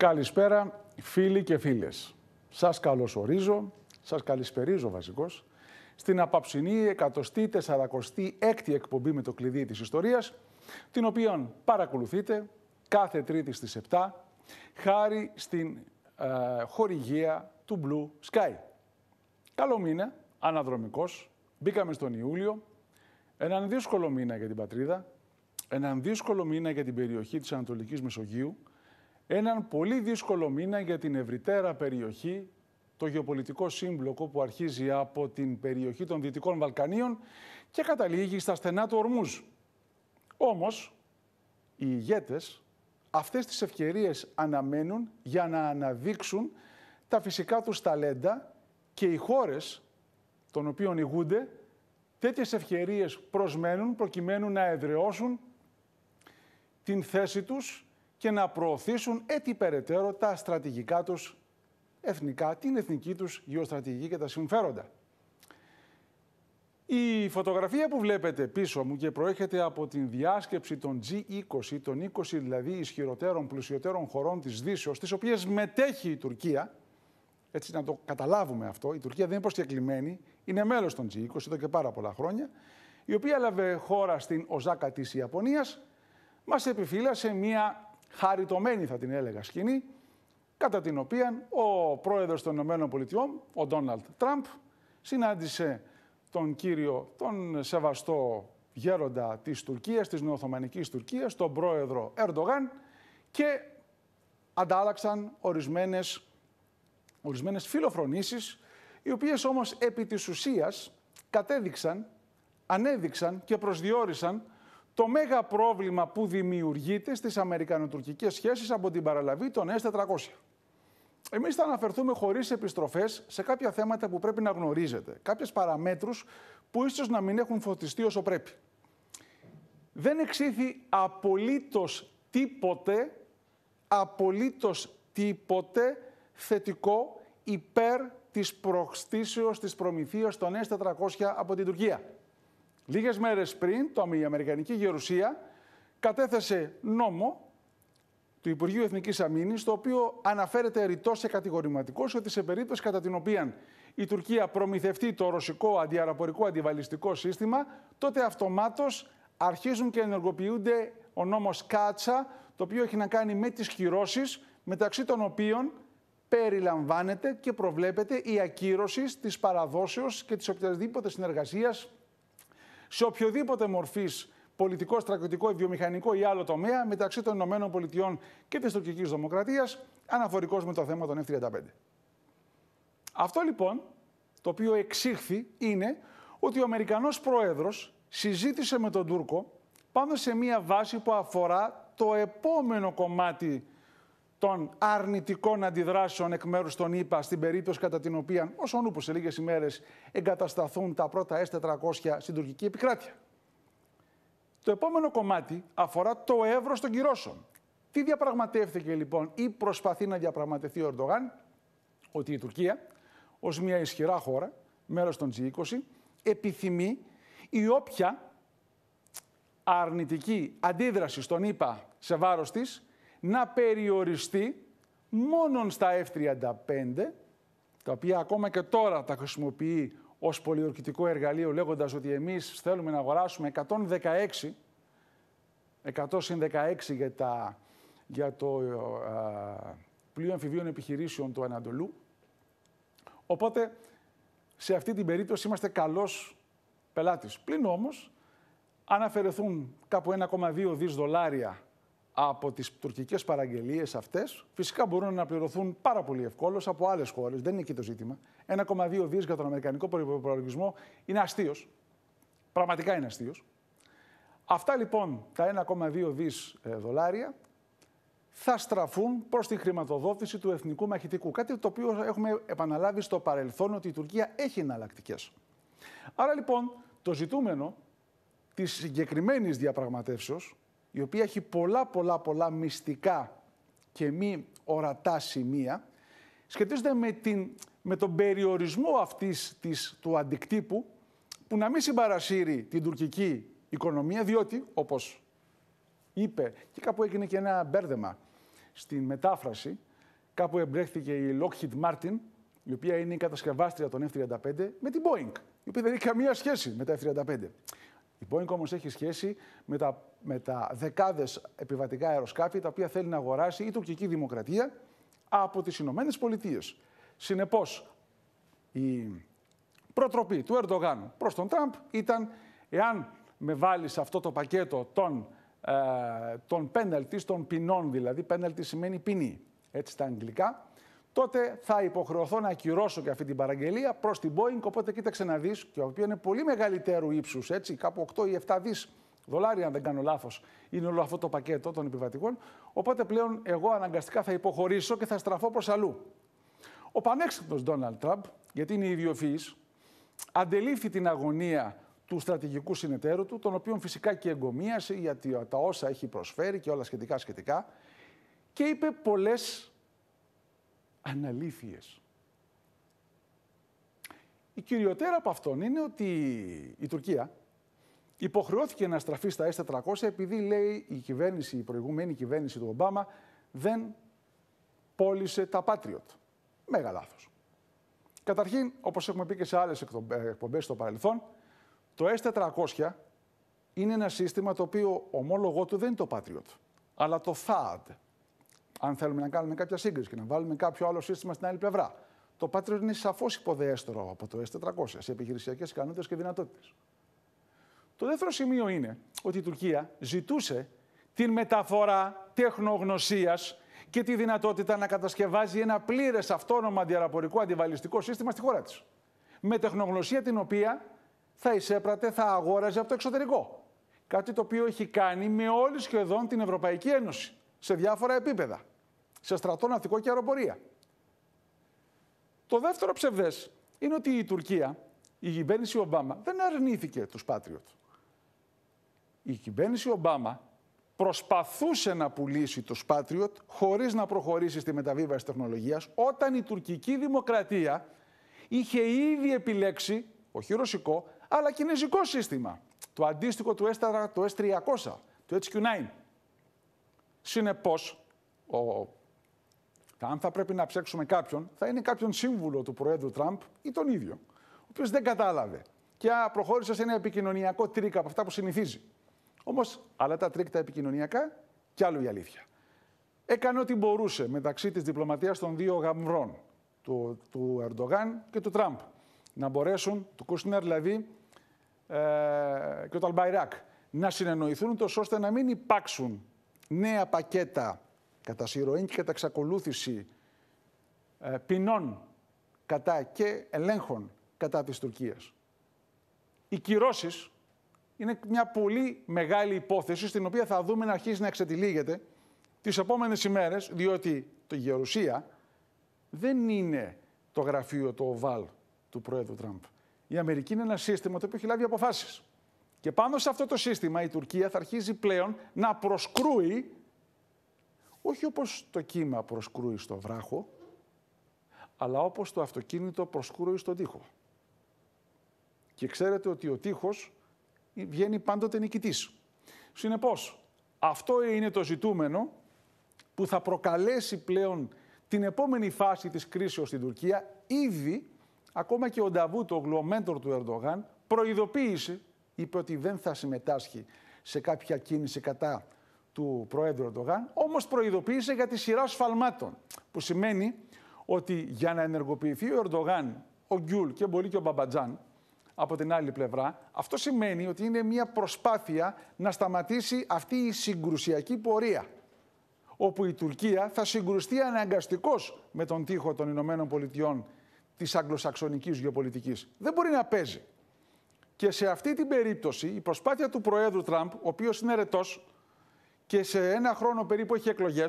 Καλησπέρα φίλοι και φίλες. Σας καλωσορίζω, σας καλησπερίζω βασικώς, στην απαψινή 146η εκπομπή με το κλειδί της ιστορίας, την οποία παρακολουθείτε κάθε τρίτη στις 7, χάρη στην ε, χορηγία του Blue Sky. Καλό μήνα, αναδρομικός, μπήκαμε στον Ιούλιο, έναν δύσκολο μήνα για την πατρίδα, έναν δύσκολο μήνα για την περιοχή της Ανατολικής Μεσογείου, έναν πολύ δύσκολο μήνα για την ευρυτέρα περιοχή, το γεωπολιτικό σύμπλοκο που αρχίζει από την περιοχή των Δυτικών Βαλκανίων και καταλήγει στα στενά του Ορμούς. Όμως, οι ηγέτες αυτές τις ευκαιρίες αναμένουν για να αναδείξουν τα φυσικά τους ταλέντα και οι χώρες των οποίων ηγούνται τέτοιες ευκαιρίες προσμένουν προκειμένου να εδραιώσουν την θέση τους και να προωθήσουν έτσι περαιτέρω τα στρατηγικά τους εθνικά, την εθνική τους γεωστρατηγική και τα συμφέροντα. Η φωτογραφία που βλέπετε πίσω μου και προέρχεται από την διάσκεψη των G20, των 20 δηλαδή ισχυρότερων, πλουσιότερων χωρών της Δύσεως, τις οποίες μετέχει η Τουρκία, έτσι να το καταλάβουμε αυτό, η Τουρκία δεν είναι προσκεκλημένη, είναι μέλος των G20 εδώ και πάρα πολλά χρόνια, η οποία έλαβε χώρα στην Οζάκα της Ιαπωνίας, μας επιφύλασε μια χαριτωμένη θα την έλεγα σκηνή, κατά την οποία ο πρόεδρος των ΗΠΑ, ο Ντόναλτ Τραμπ, συνάντησε τον κύριο, τον σεβαστό γέροντα της Τουρκίας, της Νοοθωμανικής Τουρκίας, τον πρόεδρο Ερντογάν και αντάλλαξαν ορισμένες, ορισμένες φιλοφρονήσεις, οι οποίες όμως επί της ουσίας κατέδειξαν, ανέδειξαν και προσδιορίσαν το μέγα πρόβλημα που δημιουργείται στις αμερικανοτουρκικές σχέσεις από την παραλαβή των S400. Εμείς θα αναφερθούμε χωρίς επιστροφές σε κάποια θέματα που πρέπει να γνωρίζετε, κάποιες παραμέτρους που ίσως να μην έχουν φωτιστεί όσο πρέπει. Δεν εξήθη απολύτως τίποτε, απολύτως τίποτε θετικό υπέρ της προκστήσεως της προμηθείας των S400 από την Τουρκία. Λίγες μέρες πριν, το, η Αμερικανική Γερουσία κατέθεσε νόμο του Υπουργείου Εθνικής Αμήνης, το οποίο αναφέρεται ρητό σε κατηγορηματικό ότι σε περίπτωση κατά την οποία η Τουρκία προμηθευτεί το ρωσικό αντιαραπορικό αντιβαλιστικό σύστημα, τότε αυτομάτως αρχίζουν και ενεργοποιούνται ο νόμος Κάτσα, το οποίο έχει να κάνει με τις κυρώσεις, μεταξύ των οποίων περιλαμβάνεται και προβλέπεται η ακύρωση της παραδόσεως και της οποιασδήποτε συνεργασίας σε οποιοδήποτε μορφής πολιτικό, στρατιωτικό, βιομηχανικό ή άλλο τομέα μεταξύ των ΗΠΑ και της τουρκικής δημοκρατίας, αναφορικώ με το θέμα των F-35. Αυτό λοιπόν το οποίο εξήχθη είναι ότι ο Αμερικανός πρόεδρος συζήτησε με τον Τούρκο πάνω σε μία βάση που αφορά το επόμενο κομμάτι των αρνητικών αντιδράσεων εκ μέρους των ΗΠΑ στην περίπτωση κατά την οποία, όσο ο σε λίγες ημέρες, εγκατασταθούν τα πρώτα S400 στην τουρκική επικράτεια. Το επόμενο κομμάτι αφορά το εύρος των κυρώσεων. Τι διαπραγματεύθηκε λοιπόν ή προσπαθεί να διαπραγματευτεί ο Ερντογάν, ότι η Τουρκία, ως μια ισχυρά χώρα, μέρος των G20, επιθυμεί η όποια αρνητική αντίδραση στον ΗΠΑ σε βάρος της να περιοριστεί μόνο στα F-35, τα οποία ακόμα και τώρα τα χρησιμοποιεί ως πολιορκητικό εργαλείο, λέγοντας ότι εμείς θέλουμε να αγοράσουμε 116, 116 για, τα, για το α, ε, πλοίο επιχειρήσεων του Ανατολού. Οπότε, σε αυτή την περίπτωση είμαστε καλός πελάτης. Πλην όμως, αν αφαιρεθούν κάπου 1,2 δις δολάρια από τις τουρκικές παραγγελίες αυτές φυσικά μπορούν να πληρωθούν πάρα πολύ ευκόλως από άλλες χώρες. Δεν είναι εκεί το ζήτημα. 1,2 δις για τον αμερικανικό προπολογισμό είναι αστείος. Πραγματικά είναι αστείος. Αυτά λοιπόν τα 1,2 δις ε, δολάρια θα στραφούν προς τη χρηματοδότηση του εθνικού μαχητικού. Κάτι το οποίο έχουμε επαναλάβει στο παρελθόν ότι η Τουρκία έχει εναλλακτικές. Άρα λοιπόν το ζητούμενο της συγκεκριμένης διαπραγματεύσεως η οποία έχει πολλά πολλά πολλά μυστικά και μη ορατά σημεία, σχετίζεται με, την, με τον περιορισμό αυτής της, του αντικτύπου που να μην συμπαρασύρει την τουρκική οικονομία, διότι, όπως είπε, και κάπου έγινε και ένα μπέρδεμα στην μετάφραση, κάπου εμπλέχθηκε η Lockheed Martin, η οποία είναι η κατασκευάστρια των F-35, με την Boeing, η οποία δεν έχει καμία σχέση με τα F-35. Η Boeing όμως έχει σχέση με τα, με τα δεκάδες επιβατικά αεροσκάφη τα οποία θέλει να αγοράσει η τουρκική δημοκρατία από τις Ηνωμένες Πολιτείες. Συνεπώς, η προτροπή του Ερντογάν προς τον Τραμπ ήταν εάν με βάλει σε αυτό το πακέτο των, ε, των των ποινών δηλαδή. πέναλτι σημαίνει ποινή, έτσι στα αγγλικά τότε θα υποχρεωθώ να ακυρώσω και αυτή την παραγγελία προς την Boeing. Οπότε κοίταξε να δεις, και ο είναι πολύ μεγαλύτερου ύψους, έτσι, κάπου 8 ή 7 δις δολάρια, αν δεν κάνω λάθος, είναι όλο αυτό το πακέτο των επιβατικών. Οπότε πλέον εγώ αναγκαστικά θα υποχωρήσω και θα στραφώ προς αλλού. Ο πανέξυπνος Ντόναλτ Τραμπ, γιατί είναι ιδιοφυή, αντελήφθη την αγωνία του στρατηγικού συνεταίρου του, τον οποίο φυσικά και εγκομίασε για τα όσα έχει προσφέρει και όλα σχετικά σχετικά. Και είπε πολλές αναλήθειες. Η κυριοτέρα από αυτόν είναι ότι η Τουρκία υποχρεώθηκε να στραφεί στα S400 επειδή λέει η κυβέρνηση, η προηγούμενη κυβέρνηση του Ομπάμα δεν πώλησε τα Patriot. Μέγα λάθος. Καταρχήν, όπως έχουμε πει και σε άλλες ε, εκπομπές στο παρελθόν, το S400 είναι ένα σύστημα το οποίο ομόλογό του δεν είναι το Patriot, αλλά το THAAD, αν θέλουμε να κάνουμε κάποια σύγκριση και να βάλουμε κάποιο άλλο σύστημα στην άλλη πλευρά. Το Patriot είναι σαφώς υποδεέστερο από το S400 σε επιχειρησιακές ικανότητες και δυνατότητες. Το δεύτερο σημείο είναι ότι η Τουρκία ζητούσε την μεταφορά τεχνογνωσίας και τη δυνατότητα να κατασκευάζει ένα πλήρες αυτόνομο αντιαραπορικό αντιβαλιστικό σύστημα στη χώρα της. Με τεχνογνωσία την οποία θα εισέπρατε, θα αγόραζε από το εξωτερικό. Κάτι το οποίο έχει κάνει με όλη σχεδόν την Ευρωπαϊκή Ένωση σε διάφορα επίπεδα σε στρατό, ναυτικό και αεροπορία. Το δεύτερο ψευδές είναι ότι η Τουρκία, η κυβέρνηση Ομπάμα, δεν αρνήθηκε τους Patriot. Η κυβέρνηση Ομπάμα προσπαθούσε να πουλήσει τους Patriot χωρίς να προχωρήσει στη μεταβίβαση τεχνολογίας όταν η τουρκική δημοκρατία είχε ήδη επιλέξει, όχι ρωσικό, αλλά κινέζικο σύστημα. Το αντίστοιχο του S300, του HQ9. Συνεπώς. ο αν θα πρέπει να ψέξουμε κάποιον, θα είναι κάποιον σύμβουλο του Προέδρου Τραμπ ή τον ίδιο, ο οποίος δεν κατάλαβε και προχώρησε σε ένα επικοινωνιακό τρίκ από αυτά που συνηθίζει. Όμως, άλλα τα τρίκ τα επικοινωνιακά και άλλο η αλήθεια. Έκανε ό,τι τα τρικ τα επικοινωνιακα κι αλλο μεταξύ της διπλωματίας των δύο γαμβρών, του, του Ερντογάν και του Τραμπ, να μπορέσουν, του Κούστινερ δηλαδή ε, και του Αλμπαϊράκ, να συνεννοηθούν τόσο ώστε να μην υπάρξουν νέα πακέτα κατά συρροή και κατά εξακολούθηση ε, ποινών κατά και ελέγχων κατά της Τουρκίας. Οι κυρώσεις είναι μια πολύ μεγάλη υπόθεση στην οποία θα δούμε να αρχίσει να εξετυλίγεται τις επόμενες ημέρες, διότι το Γερουσία δεν είναι το γραφείο, το ΟΒΑΛ του Πρόεδρου Τραμπ. Η Αμερική είναι ένα σύστημα το οποίο έχει λάβει αποφάσεις. Και πάνω σε αυτό το σύστημα η Τουρκία θα αρχίζει πλέον να προσκρούει όχι όπως το κύμα προσκρούει στο βράχο, αλλά όπως το αυτοκίνητο προσκρούει στον τοίχο. Και ξέρετε ότι ο τοίχος βγαίνει πάντοτε νικητής. Συνεπώς, αυτό είναι το ζητούμενο που θα προκαλέσει πλέον την επόμενη φάση της κρίσης στην Τουρκία. Ήδη, ακόμα και ο Νταβού, ο γλωμέντορ του Ερντογάν, προειδοποίησε, είπε ότι δεν θα συμμετάσχει σε κάποια κίνηση κατά του Προέδρου Ερντογάν, όμως προειδοποίησε για τη σειρά σφαλμάτων, που σημαίνει ότι για να ενεργοποιηθεί ο Ερντογάν, ο Γκιούλ και μπορεί και ο Μπαμπατζάν, από την άλλη πλευρά, αυτό σημαίνει ότι είναι μια προσπάθεια να σταματήσει αυτή η συγκρουσιακή πορεία όπου η Τουρκία θα συγκρουστεί αναγκαστικώς με τον τοίχο των Ηνωμένων Πολιτειών της αγγλοσαξονικής γεωπολιτικής. Δεν μπορεί να παίζει. Και σε αυτή την περίπτωση, η προσπάθεια του Προέδρου Τραμπ, ο οποίος είναι ρετός, και σε ένα χρόνο περίπου έχει εκλογές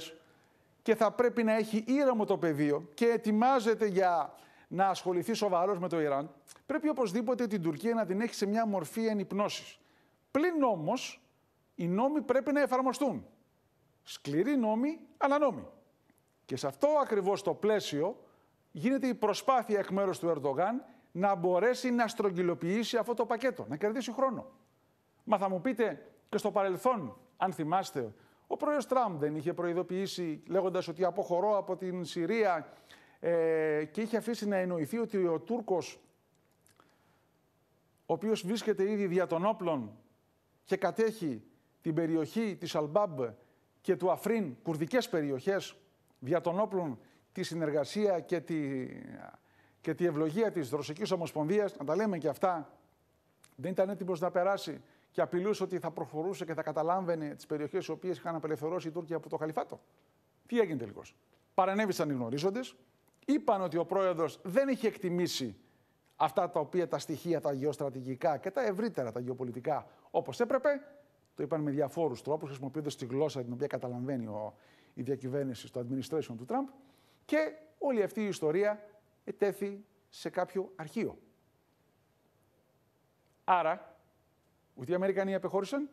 και θα πρέπει να έχει ήρεμο το πεδίο και ετοιμάζεται για να ασχοληθεί σοβαρός με το Ιράν, πρέπει οπωσδήποτε την Τουρκία να την έχει σε μια μορφή ενυπνώσης. Πλην όμως οι νόμοι πρέπει να εφαρμοστούν. Σκληροί νόμοι, αλλά νόμοι. Και σε αυτό ακριβώς το πλαίσιο γίνεται η προσπάθεια εκ μέρους του Ερντογάν να μπορέσει να στρογγυλοποιήσει αυτό το πακέτο, να κερδίσει χρόνο. Μα θα μου πείτε και στο παρελθόν αν θυμάστε, ο πρόεδρος Τραμπ δεν είχε προειδοποιήσει λέγοντας ότι αποχωρώ από την Συρία ε, και είχε αφήσει να εννοηθεί ότι ο Τούρκος, ο οποίος βρίσκεται ήδη δια των όπλων και κατέχει την περιοχή της Αλμπάμπ και του Αφρίν, κουρδικές περιοχές, δια των όπλων τη συνεργασία και τη, και τη ευλογία της Ρωσικής Ομοσπονδίας, να τα λέμε και αυτά, δεν ήταν έτοιμος να περάσει και απειλούσε ότι θα προχωρούσε και θα καταλάμβαινε τις περιοχές οι οποίες είχαν απελευθερώσει οι Τούρκοι από το Χαλιφάτο. Τι έγινε τελικώς. Παρανέβησαν οι γνωρίζοντες, είπαν ότι ο πρόεδρος δεν είχε εκτιμήσει αυτά τα οποία τα στοιχεία, τα γεωστρατηγικά και τα ευρύτερα, τα γεωπολιτικά όπως έπρεπε. Το είπαν με διαφόρους τρόπους, χρησιμοποιώντας τη γλώσσα την οποία καταλαβαίνει ο, η διακυβέρνηση στο administration του Τραμπ. Και όλη αυτή η ιστορία ετέθη σε κάποιο αρχείο. Άρα, Ούτε οι Αμερικανοί απεχώρησαν,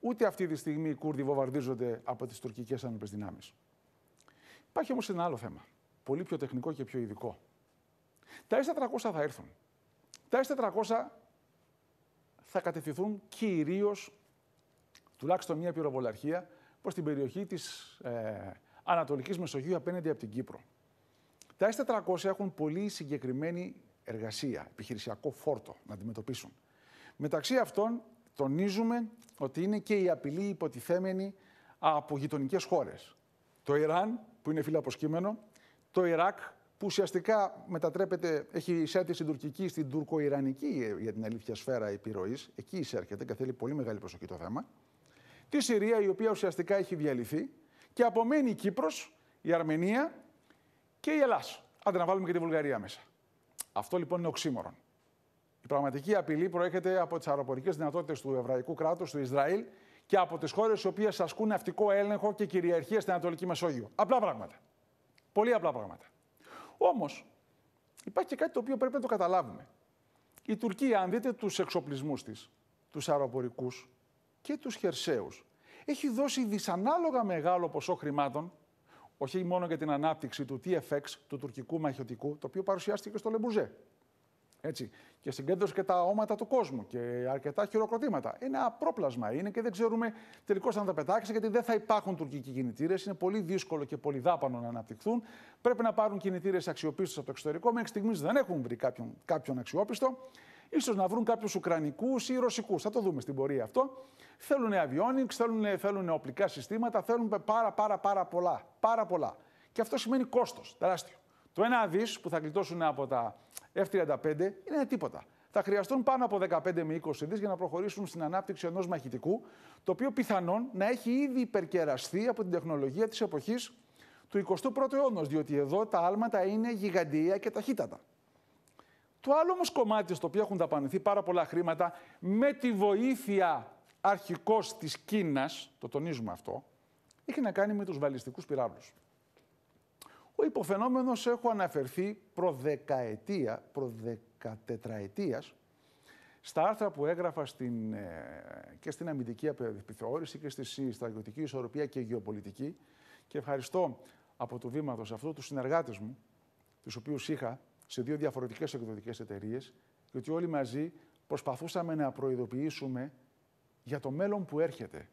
ούτε αυτή τη στιγμή οι Κούρδοι βομβαρδίζονται από τις τουρκικές άνοπλε δυνάμεις. Υπάρχει όμως ένα άλλο θέμα, πολύ πιο τεχνικό και πιο ειδικό. Τα S400 θα έρθουν. Τα S400 θα κατευθυνθούν κυρίως, τουλάχιστον μια πυροβολαρχία, προς την περιοχή της ε, Ανατολικής Μεσογείου απέναντι από την Κύπρο. Τα S400 έχουν πολύ συγκεκριμένη εργασία, επιχειρησιακό φόρτο να αντιμετωπίσουν. Μεταξύ αυτών τονίζουμε ότι είναι και η απειλή υποτιθέμενη από γειτονικές χώρες. Το Ιράν, που είναι φίλο το Ιράκ, που ουσιαστικά μετατρέπεται, έχει εισέλθει στην τουρκική, στην τουρκο-ιρανική, για την αλήθεια, σφαίρα επιρροής. Εκεί εισέρχεται και θέλει πολύ μεγάλη προσοχή το θέμα. Τη Συρία, η οποία ουσιαστικά έχει διαλυθεί και απομένει η Κύπρος, η Αρμενία και η Ελλάδα. Άντε να βάλουμε και τη Βουλγαρία μέσα. Αυτό λοιπόν είναι οξύμορον. Η πραγματική απειλή προέρχεται από τις αεροπορικές δυνατότητες του Εβραϊκού κράτους, του Ισραήλ και από τις χώρες οι οποίες ασκούν ναυτικό έλεγχο και κυριαρχία στην Ανατολική Μεσόγειο. Απλά πράγματα. Πολύ απλά πράγματα. Όμως, υπάρχει και κάτι το οποίο πρέπει να το καταλάβουμε. Η Τουρκία, αν δείτε τους εξοπλισμούς της, τους αεροπορικούς και τους χερσαίους, έχει δώσει δυσανάλογα μεγάλο ποσό χρημάτων, όχι μόνο για την ανάπτυξη του TFX, του τουρκικού μαχητικού, το οποίο παρουσιάστηκε στο Λεμπουζέ. Έτσι. Και συγκέντρωσε και τα όματα του κόσμου και αρκετά χειροκροτήματα. Είναι απρόπλασμα είναι και δεν ξέρουμε τελικώς αν θα πετάξει, γιατί δεν θα υπάρχουν τουρκικοί κινητήρες. Είναι πολύ δύσκολο και πολύ δάπανο να αναπτυχθούν. Πρέπει να πάρουν κινητήρες αξιοπίστου από το εξωτερικό. Μέχρι στιγμής δεν έχουν βρει κάποιον, κάποιον αξιόπιστο. σω να βρουν κάποιους Ουκρανικούς ή Ρωσικούς. Θα το δούμε στην πορεία αυτό. Θέλουν αβιόνιξ, θέλουν, θέλουν οπλικά συστήματα, θέλουν πάρα, πάρα, πάρα πολλά. Πάρα πολλά. Και αυτό σημαίνει κόστος τεράστιο. Το ένα δις που θα γλιτώσουν από τα F-35 είναι τίποτα. Θα χρειαστούν πάνω από 15 με 20 δις για να προχωρήσουν στην ανάπτυξη ενός μαχητικού, το οποίο πιθανόν να έχει ήδη υπερκεραστεί από την τεχνολογία της εποχής του 21ου αιώνα, διότι εδώ τα άλματα είναι γιγαντιαία και ταχύτατα. Το άλλο όμως κομμάτι στο οποίο έχουν ταπανηθεί πάρα πολλά χρήματα με τη βοήθεια αρχικώ της Κίνας, το τονίζουμε αυτό, έχει να κάνει με τους βαλιστικούς πυράβλους. Ο υποφαινόμενος έχω αναφερθεί προδεκαετία, προδεκατετραετίας, στα άρθρα που έγραφα στην, ε, και στην αμυντική επιθεώρηση και στη στρατιωτική ισορροπία και γεωπολιτική και ευχαριστώ από το βήματος αυτούς τους συνεργάτες μου, τους οποίους είχα σε δύο διαφορετικές εκδοτικές εταιρείες, γιατί όλοι μαζί προσπαθούσαμε να προειδοποιήσουμε για το μέλλον που έρχεται.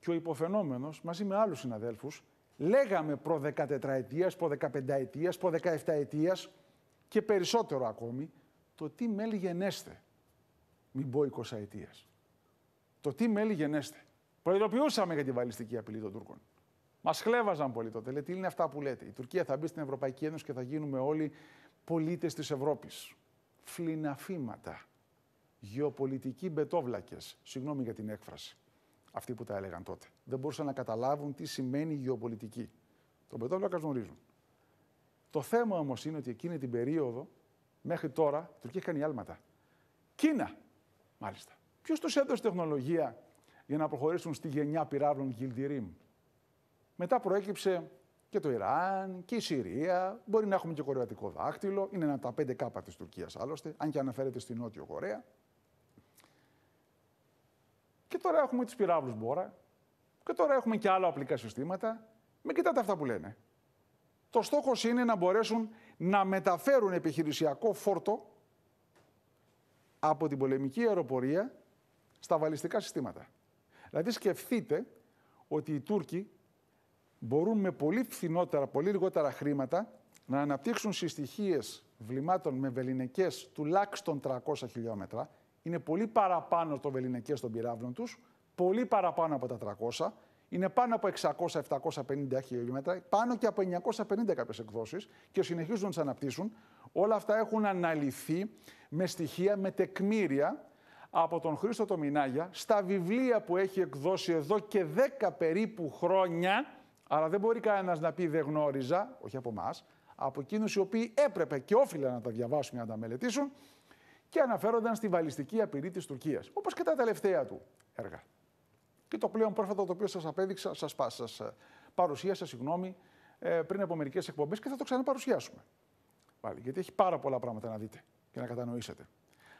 Και ο υποφαινόμενος, μαζί με άλλους συναδέλφους, λέγαμε προ 14 ετίας, προ 15 προ 17 ετία και περισσότερο ακόμη το τι μέλη γενέστε. Μην πω 20 ετία. Το τι μέλη γενέστε. Προειδοποιούσαμε για την βαλιστική απειλή των Τούρκων. Μας χλέβαζαν πολύ τότε. Λέτε, τι είναι αυτά που λέτε. Η Τουρκία θα μπει στην Ευρωπαϊκή Ένωση και θα γίνουμε όλοι πολίτες της Ευρώπης. Φλιναφήματα. Γεωπολιτικοί μπετόβλακες. Συγγνώμη για την έκφραση αυτοί που τα έλεγαν τότε. Δεν μπορούσαν να καταλάβουν τι σημαίνει γεωπολιτική. Τον Πετρόβλακα γνωρίζουν. Το θέμα όμως είναι ότι εκείνη την περίοδο, μέχρι τώρα, η Τουρκία έχει κάνει άλματα. Κίνα, μάλιστα. Ποιος τους έδωσε τεχνολογία για να προχωρήσουν στη γενιά πυράβλων Γκιλντιρίμ. Μετά προέκυψε και το Ιράν και η Συρία. Μπορεί να έχουμε και κορεατικό δάκτυλο. Είναι ένα από τα 5 κάπα της Τουρκίας άλλωστε, αν και αναφέρεται στη Νότιο Κορέα. Και τώρα έχουμε τους πυράβλους Μπόρα. Και τώρα έχουμε και άλλα οπλικά συστήματα. Με κοιτάτε αυτά που λένε. Το στόχος είναι να μπορέσουν να μεταφέρουν επιχειρησιακό φόρτο από την πολεμική αεροπορία στα βαλιστικά συστήματα. Δηλαδή σκεφτείτε ότι οι Τούρκοι μπορούν με πολύ φθηνότερα, πολύ λιγότερα χρήματα να αναπτύξουν συστοιχίες βλημάτων με βεληνικές τουλάχιστον 300 χιλιόμετρα, είναι πολύ παραπάνω των Βεληνικέ των πυράβλων τους, πολύ παραπάνω από τα 300, είναι πάνω από 600-750 χιλιόμετρα, πάνω και από 950 κάποιες εκδόσεις και συνεχίζουν να τις αναπτύσσουν. Όλα αυτά έχουν αναλυθεί με στοιχεία, με τεκμήρια από τον Χρήστο Τομινάγια στα βιβλία που έχει εκδώσει εδώ και 10 περίπου χρόνια, αλλά δεν μπορεί κανένας να πει δεν γνώριζα, όχι από εμάς, από εκείνους οι οποίοι έπρεπε και όφυλα να τα διαβάσουν και να τα μελετήσουν, και αναφέρονταν στη βαλιστική απειλή της Τουρκίας, όπως και τα τελευταία του έργα. Και το πλέον πρόσφατο το οποίο σας απέδειξα, σας σας, ε, παρουσίασα, συγγνώμη, ε, πριν από μερικές εκπομπές και θα το ξαναπαρουσιάσουμε. Πάλι, γιατί έχει πάρα πολλά πράγματα να δείτε και να κατανοήσετε.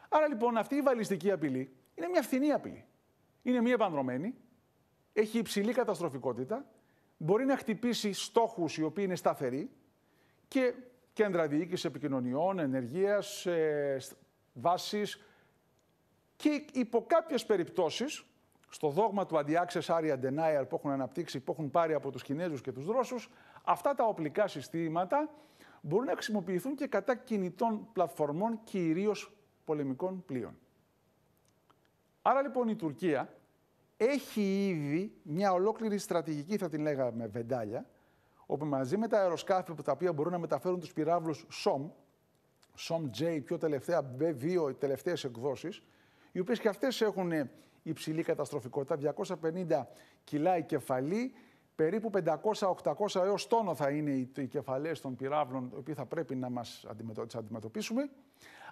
Άρα λοιπόν αυτή η βαλιστική απειλή είναι μια φθηνή απειλή. Είναι μια επανδρομένη, έχει υψηλή καταστροφικότητα, μπορεί να χτυπήσει στόχους οι οποίοι είναι σταθεροί και κέντρα διοίκησης επικοινωνιών, ενεργείας, ε, βάσεις και υπό κάποιες περιπτώσεις, στο δόγμα του Anti-Access που έχουν αναπτύξει, που έχουν πάρει από τους Κινέζους και τους Ρώσους, αυτά τα οπλικά συστήματα μπορούν να χρησιμοποιηθούν και κατά κινητών πλατφορμών, κυρίως πολεμικών πλοίων. Άρα λοιπόν η Τουρκία έχει ήδη μια ολόκληρη στρατηγική, θα την λέγαμε βεντάλια, όπου μαζί με τα αεροσκάφη που τα οποία μπορούν να μεταφέρουν τους πυράβλους ΣΟΜ, Σομ Τζέι, πιο τελευταία, οι τελευταίες εκδόσεις, οι οποίες και αυτές έχουν ε, υψηλή καταστροφικότητα, 250 κιλά η κεφαλή, περίπου 500-800 έως τόνο θα είναι οι κεφαλές των πυράβλων, οι οποίοι θα πρέπει να μας αντιμετωπίσουμε.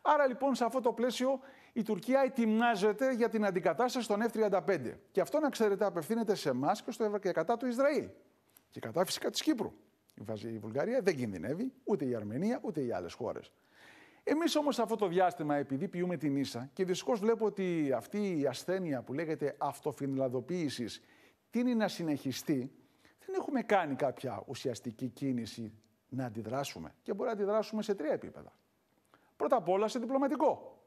Άρα λοιπόν σε αυτό το πλαίσιο η Τουρκία ετοιμάζεται για την αντικατάσταση των F-35. Και αυτό να ξέρετε απευθύνεται σε εμάς και στο και κατά του Ισραήλ. Και κατά φυσικά της Κύπρου. Η Βουλγαρία δεν κινδυνεύει, ούτε η Αρμενία, ούτε οι άλλες χώρες. Εμείς όμως αυτό το διάστημα, επειδή πιούμε την ίσα και δυστυχώς βλέπω ότι αυτή η ασθένεια που λέγεται αυτοφινλαδοποίησης τίνει να συνεχιστεί, δεν έχουμε κάνει κάποια ουσιαστική κίνηση να αντιδράσουμε. Και μπορεί να αντιδράσουμε σε τρία επίπεδα. Πρώτα απ' όλα σε διπλωματικό.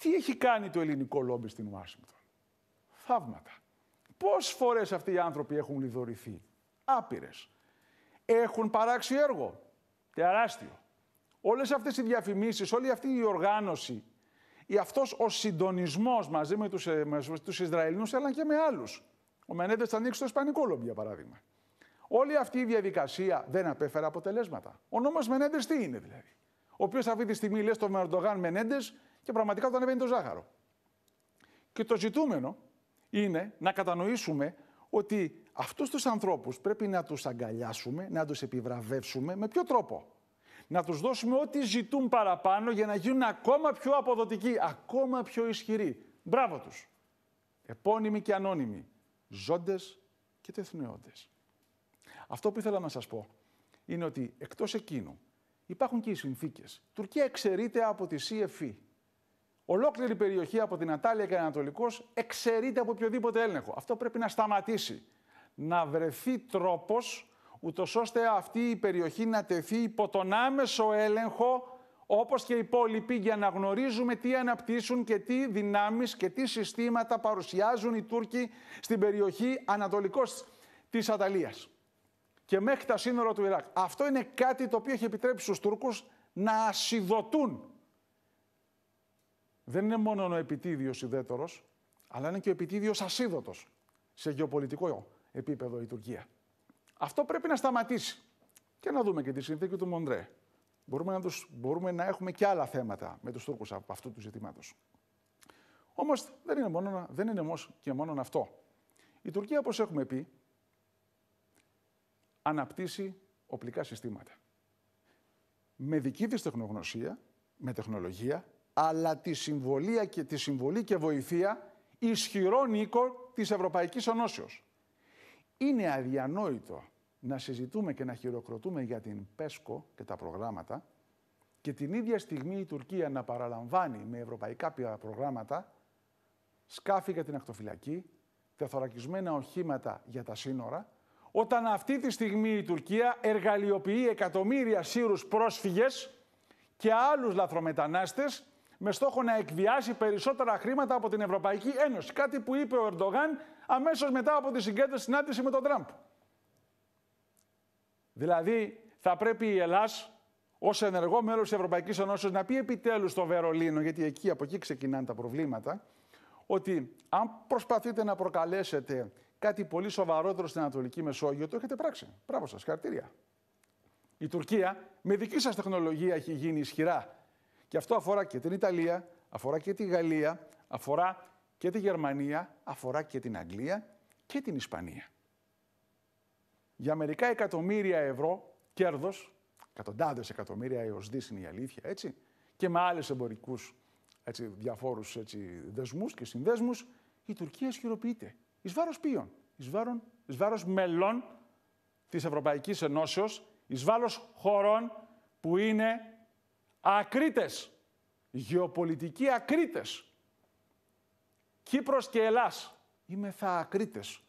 Τι έχει κάνει το ελληνικό λόμπι στην Ουάσιγκτον. Θαύματα. Πόσες φορές αυτοί οι άνθρωποι έχουν λιδωρηθεί. Άπειρες. Έχουν παράξει έργο. Τεράστιο όλες αυτές οι διαφημίσεις, όλη αυτή η οργάνωση, αυτός ο συντονισμός μαζί με τους ε, Ισραηλινούς, αλλά και με άλλους. Ο Μενέντες θα ανοίξει το Ισπανικό λόμπι, για παράδειγμα. Όλη αυτή η διαδικασία δεν απέφερε αποτελέσματα. Ο νόμος Μενέντες τι είναι δηλαδή. Ο οποίος αυτή τη στιγμή λες στον Ερντογάν Μενέντες και πραγματικά του ανεβαίνει το ζάχαρο. Και το ζητούμενο είναι να κατανοήσουμε ότι αυτούς τους ανθρώπους πρέπει να τους αγκαλιάσουμε, να τους επιβραβεύσουμε. Με ποιο τρόπο να τους δώσουμε ό,τι ζητούν παραπάνω για να γίνουν ακόμα πιο αποδοτικοί, ακόμα πιο ισχυροί. Μπράβο τους. Επώνυμοι και ανώνυμοι. Ζώντες και τεθνεώντες. Αυτό που ήθελα να σας πω είναι ότι εκτός εκείνου υπάρχουν και οι συνθήκες. Τουρκία εξαιρείται από τη CFE. Ολόκληρη περιοχή από την Ατάλια και Ανατολικό εξαιρείται από οποιοδήποτε έλεγχο. Αυτό πρέπει να σταματήσει. Να βρεθεί τρόπος ούτως ώστε αυτή η περιοχή να τεθεί υπό τον άμεσο έλεγχο, όπως και οι υπόλοιποι, για να γνωρίζουμε τι αναπτύσσουν και τι δυνάμεις και τι συστήματα παρουσιάζουν οι Τούρκοι στην περιοχή Ανατολικός της Αταλίας. και μέχρι τα σύνορα του Ιράκ. Αυτό είναι κάτι το οποίο έχει επιτρέψει στους Τούρκους να ασυδοτούν. Δεν είναι μόνο ο επιτίδιος ιδέτερος, αλλά είναι και ο επιτίδιος ασίδωτος σε γεωπολιτικό επίπεδο η Τουρκία. Αυτό πρέπει να σταματήσει. Και να δούμε και τη συνθήκη του Μοντρέ. Μπορούμε να, μπορούμε να έχουμε και άλλα θέματα με τους Τούρκους από αυτού του ζητήματος. Όμως, δεν είναι, μόνο, δεν είναι όμως και μόνο αυτό. Η Τουρκία, όπως έχουμε πει, αναπτύσσει οπλικά συστήματα. Με δική της τεχνογνωσία, με τεχνολογία, αλλά τη, και, τη συμβολή και βοηθεία ισχυρών οίκων της Ευρωπαϊκής Ενώσεως. Είναι αδιανόητο να συζητούμε και να χειροκροτούμε για την ΠΕΣΚΟ και τα προγράμματα και την ίδια στιγμή η Τουρκία να παραλαμβάνει με ευρωπαϊκά προγράμματα σκάφη για την ακτοφυλακή, τεθωρακισμένα οχήματα για τα σύνορα, όταν αυτή τη στιγμή η Τουρκία εργαλειοποιεί εκατομμύρια Σύρους πρόσφυγες και άλλους λαθρομετανάστες με στόχο να εκβιάσει περισσότερα χρήματα από την Ευρωπαϊκή Ένωση. Κάτι που είπε ο Ερντογάν αμέσως μετά από τη συγκέντρωση συνάντηση με τον Τραμπ. Δηλαδή θα πρέπει η Ελλάς ως ενεργό μέλος της Ευρωπαϊκής Ενώση να πει επιτέλους στο Βερολίνο, γιατί εκεί από εκεί ξεκινάνε τα προβλήματα, ότι αν προσπαθείτε να προκαλέσετε κάτι πολύ σοβαρότερο στην Ανατολική Μεσόγειο, το έχετε πράξει. Μπράβο σας χαρακτηρία. Η Τουρκία με δική σας τεχνολογία έχει γίνει ισχυρά. Και αυτό αφορά και την Ιταλία, αφορά και τη Γαλλία, αφορά και τη Γερμανία, αφορά και την Αγγλία και την Ισπανία για μερικά εκατομμύρια ευρώ κέρδος, εκατοντάδες εκατομμύρια έως δις είναι η αλήθεια, έτσι, και με έτσι εμπορικούς έτσι δεσμούς και συνδέσμους, η Τουρκία ισχυροποιείται. Εις βάρος ποιον, Εις βάρος μελών της Ευρωπαϊκής Ενώσεως, εις βάρος χωρών που είναι ακρίτες, Γεωπολιτικοί ακρίτες, Κύπρος και Ελλάς. Είμαι θα ακρίτες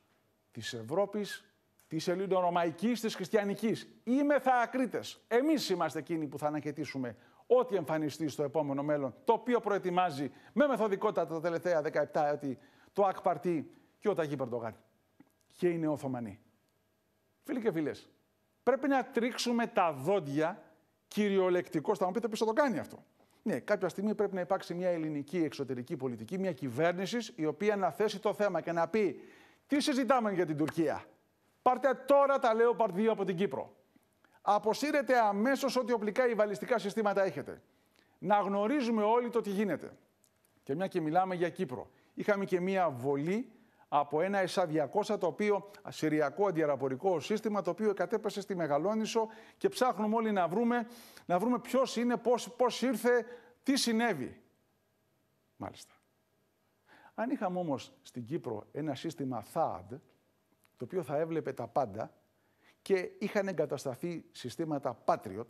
της Ευρώπης τη ελληνορωμαϊκή, της χριστιανικής. Είμαι θα ακρίτες. Εμείς είμαστε εκείνοι που θα ανακαιτήσουμε ό,τι εμφανιστεί στο επόμενο μέλλον, το οποίο προετοιμάζει με μεθοδικότητα τα τελευταία 17 έτη το ΑΚΠΑΡΤΗ και ο Ταγί Περντογάν. Και είναι Οθωμανοί. Φίλοι και φίλες, πρέπει να τρίξουμε τα δόντια κυριολεκτικώς. Θα μου πείτε πίσω το κάνει αυτό. Ναι, κάποια στιγμή πρέπει να υπάρξει μια ελληνική εξωτερική πολιτική, μια κυβέρνηση η οποία να θέσει το θέμα και να πει τι συζητάμε για την Τουρκία. Πάρτε τώρα τα Leopard 2 από την Κύπρο. Αποσύρετε αμέσως ό,τι οπλικά ή βαλιστικά συστήματα έχετε. Να γνωρίζουμε όλοι το τι γίνεται. Και μια και μιλάμε για Κύπρο. Είχαμε και μια βολή από ένα 200, το οποίο ασυριακό αντιαραπορικό σύστημα το οποίο κατέπεσε στη Μεγαλόνισο και ψάχνουμε όλοι να βρούμε, να είναι, πώς ήρθε, τι συνέβη. Μάλιστα. Αν είχαμε όμως στην Κύπρο ένα σύστημα THAAD, το οποίο θα έβλεπε τα πάντα και είχαν εγκατασταθεί συστήματα Patriot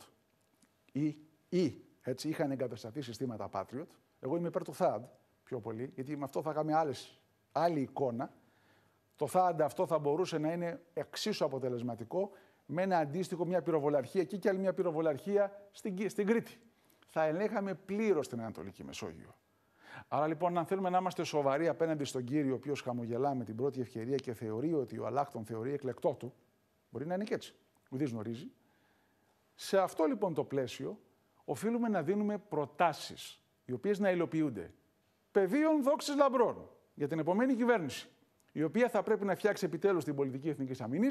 ή, ή έτσι, είχαν εγκατασταθεί συστήματα Patriot. Εγώ είμαι υπέρ του πιο πολύ, γιατί με αυτό θα είχαμε άλλες, άλλη εικόνα. Το THAAD αυτό θα μπορούσε να είναι εξίσου αποτελεσματικό με ένα αντίστοιχο, μια πυροβολαρχία εκεί και άλλη μια πυροβολαρχία στην, στην Κρήτη. Θα ελέγχαμε πλήρως την Ανατολική Μεσόγειο. Άρα λοιπόν, αν θέλουμε να είμαστε σοβαροί απέναντι στον κύριο, ο οποίος χαμογελά με την πρώτη ευκαιρία και θεωρεί ότι ο Αλάχ τον θεωρεί εκλεκτό του, μπορεί να είναι και έτσι. Ουδή γνωρίζει. Σε αυτό λοιπόν το πλαίσιο, οφείλουμε να δίνουμε προτάσεις, οι οποίες να υλοποιούνται. Πεδίων δόξης λαμπρών για την επόμενη κυβέρνηση, η οποία θα πρέπει να φτιάξει επιτέλους την πολιτική εθνικής αμήνης,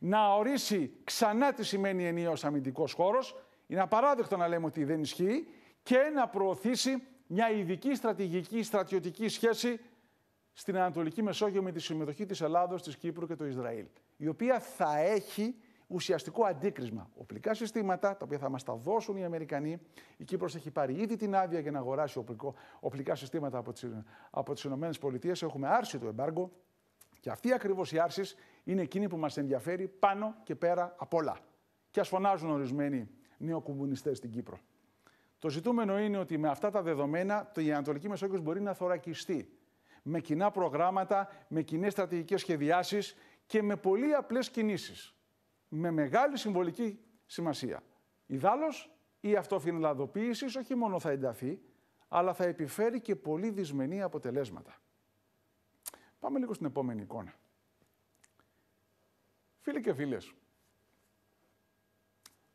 να ορίσει ξανά τι σημαίνει ενιαίος αμυντικός χώρος. Είναι απαράδεκτο να λέμε ότι δεν ισχύει και να προωθήσει μια ειδική στρατηγική στρατιωτική σχέση στην Ανατολική Μεσόγειο με τη συμμετοχή της Ελλάδος, της Κύπρου και του Ισραήλ, η οποία θα έχει ουσιαστικό αντίκρισμα. Οπλικά συστήματα, τα οποία θα μας τα δώσουν οι Αμερικανοί. Η Κύπρος έχει πάρει ήδη την άδεια για να αγοράσει οπλικό, οπλικά συστήματα από τις, από τις ΗΠΑ. Έχουμε άρση του εμπάργκο και αυτή ακριβώς η άρση είναι εκείνη που μας ενδιαφέρει πάνω και πέρα από όλα. Και ας φωνάζουν ορισμένοι νεοκομμουνιστές στην Κύπρο. Το ζητούμενο είναι ότι με αυτά τα δεδομένα το η Ανατολική μπορεί να θωρακιστεί με κοινά προγράμματα, με κοινές στρατηγικές σχεδιάσεις και με πολύ απλές κινήσεις. Με μεγάλη συμβολική σημασία. Ιδάλω, η αυτοφινλαδοποίησης όχι μόνο θα ενταθεί, αλλά θα επιφέρει και πολύ δυσμενή αποτελέσματα. Πάμε λίγο στην επόμενη εικόνα. Φίλοι και φίλες,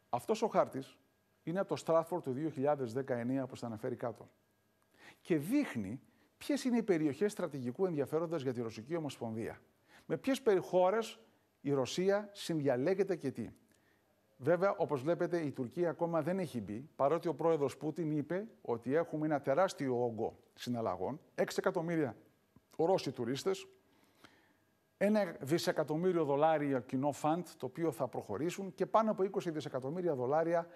αυτός ο χάρτης είναι από το Stratford του 2019, όπως θα αναφέρει κάτω. Και δείχνει ποιες είναι οι περιοχές στρατηγικού ενδιαφέροντος για τη Ρωσική Ομοσπονδία. Με ποιες περιχώρες η Ρωσία συνδιαλέγεται και τι. Βέβαια, όπως βλέπετε, η Τουρκία ακόμα δεν έχει μπει, παρότι ο πρόεδρος Πούτιν είπε ότι έχουμε ένα τεράστιο όγκο συναλλαγών, 6 εκατομμύρια Ρώσοι τουρίστες, ένα δισεκατομμύριο δολάρια κοινό φαντ το οποίο θα προχωρήσουν και πάνω από 20 δισεκατομμύρια δολάρια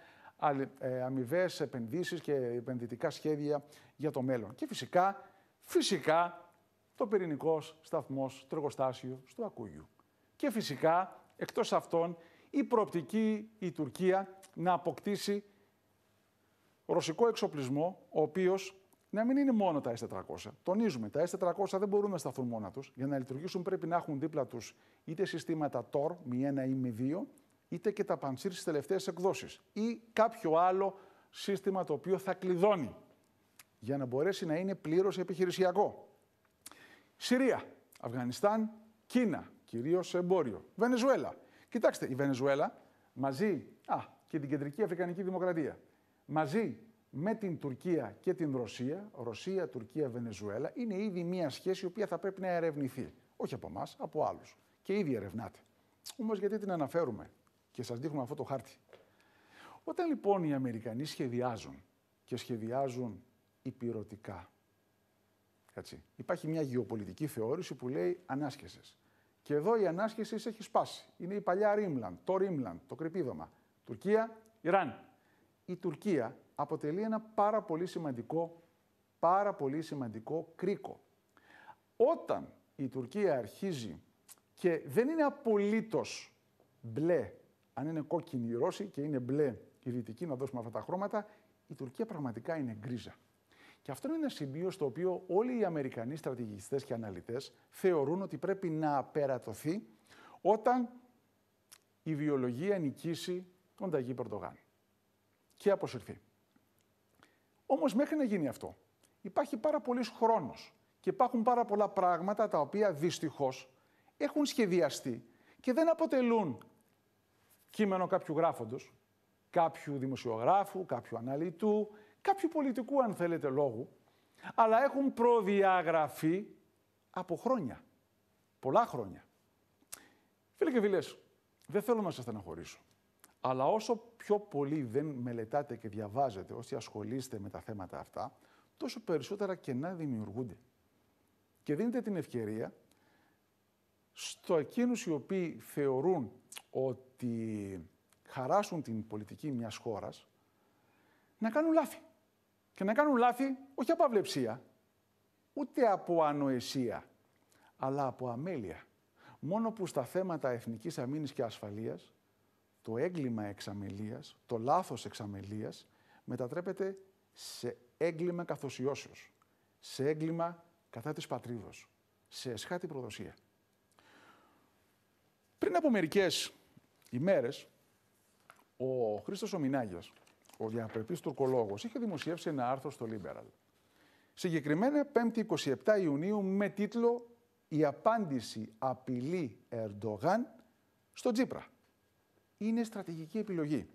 ε, αμοιβέ επενδύσεις και επενδυτικά σχέδια για το μέλλον. Και φυσικά, φυσικά, το πυρηνικός σταθμός τρεγοστάσιο, στο Ακούγιου. Και φυσικά, εκτός αυτών, η προοπτική η Τουρκία να αποκτήσει ρωσικό εξοπλισμό, ο οποίος να μην είναι μόνο τα S400. Τονίζουμε, τα S400 δεν μπορούν να σταθούν μόνα τους. Για να λειτουργήσουν πρέπει να έχουν δίπλα τους είτε συστήματα TOR, μη ένα ή μη δύο, είτε και τα παντσίρ στις τελευταίες εκδόσεις ή κάποιο άλλο σύστημα το οποίο θα κλειδώνει για να μπορέσει να είναι πλήρως επιχειρησιακό. Συρία, Αφγανιστάν, Κίνα, κυρίως εμπόριο. Βενεζουέλα. Κοιτάξτε, η Βενεζουέλα μαζί α, και την Κεντρική Αφρικανική Δημοκρατία, μαζί με την Τουρκία και την Ρωσία, Ρωσία, Τουρκία, Βενεζουέλα, είναι ήδη μια σχέση η οποία θα πρέπει να ερευνηθεί. Όχι από εμάς, από άλλους. Και ήδη ερευνάται. Όμως γιατί την αναφέρουμε. Και σας δείχνουμε αυτό το χάρτη. Όταν λοιπόν οι Αμερικανοί σχεδιάζουν και σχεδιάζουν υπηρετικά, έτσι, υπάρχει μια γεωπολιτική θεώρηση που λέει ανάσχεσες. Και εδώ η ανάσχεσης έχει σπάσει. Είναι η παλιά Ρίμλαντ, το Ρίμλαντ, το κρυπίδωμα. Τουρκία, Ιράν. Η Τουρκία αποτελεί ένα πάρα πολύ σημαντικό, πάρα πολύ σημαντικό κρίκο. Όταν η Τουρκία αρχίζει και δεν είναι απολύτως μπλε αν είναι κόκκινη η Ρώση και είναι μπλε η Δυτική, να δώσουμε αυτά τα χρώματα, η Τουρκία πραγματικά είναι γκρίζα. Και αυτό είναι ένα σημείο στο οποίο όλοι οι Αμερικανοί στρατηγιστές και αναλυτές θεωρούν ότι πρέπει να απερατωθεί όταν η βιολογία νικήσει τον Ταγί Πορτογάν. και αποσυρθεί. Όμως μέχρι να γίνει αυτό υπάρχει πάρα πολύς χρόνος και υπάρχουν πάρα πολλά πράγματα τα οποία δυστυχώς έχουν σχεδιαστεί και δεν αποτελούν κείμενο κάποιου γράφοντος, κάποιου δημοσιογράφου, κάποιου αναλυτού, κάποιου πολιτικού αν θέλετε λόγου, αλλά έχουν προδιαγραφεί από χρόνια, πολλά χρόνια. Φίλε και φίλες, δεν θέλω να σας στεναχωρήσω. Αλλά όσο πιο πολύ δεν μελετάτε και διαβάζετε, όσοι ασχολείστε με τα θέματα αυτά, τόσο περισσότερα κενά δημιουργούνται. Και δίνετε την ευκαιρία στο εκείνους οι οποίοι θεωρούν ότι χαράσουν την πολιτική μιας χώρας, να κάνουν λάθη. Και να κάνουν λάθη όχι από αυλεψία, ούτε από ανοησία, αλλά από αμέλεια. Μόνο που στα θέματα εθνικής αμήνης και ασφαλείας, το έγκλημα εξαμελίας, το λάθος εξαμελίας, μετατρέπεται σε έγκλημα καθοσιώσεως, σε έγκλημα κατά της πατρίδος, σε εσχάτη προδοσία. Πριν από μερικές ημέρες, ο Χρήστος Ομινάγια, ο διαπρεπής τουρκολόγος, είχε δημοσιεύσει ένα άρθρο στο Liberal. Συγκεκριμένα 5η 27 Ιουνίου με τίτλο «Η απάντηση απειλή Ερντογάν στο Τζίπρα». Είναι στρατηγική επιλογή.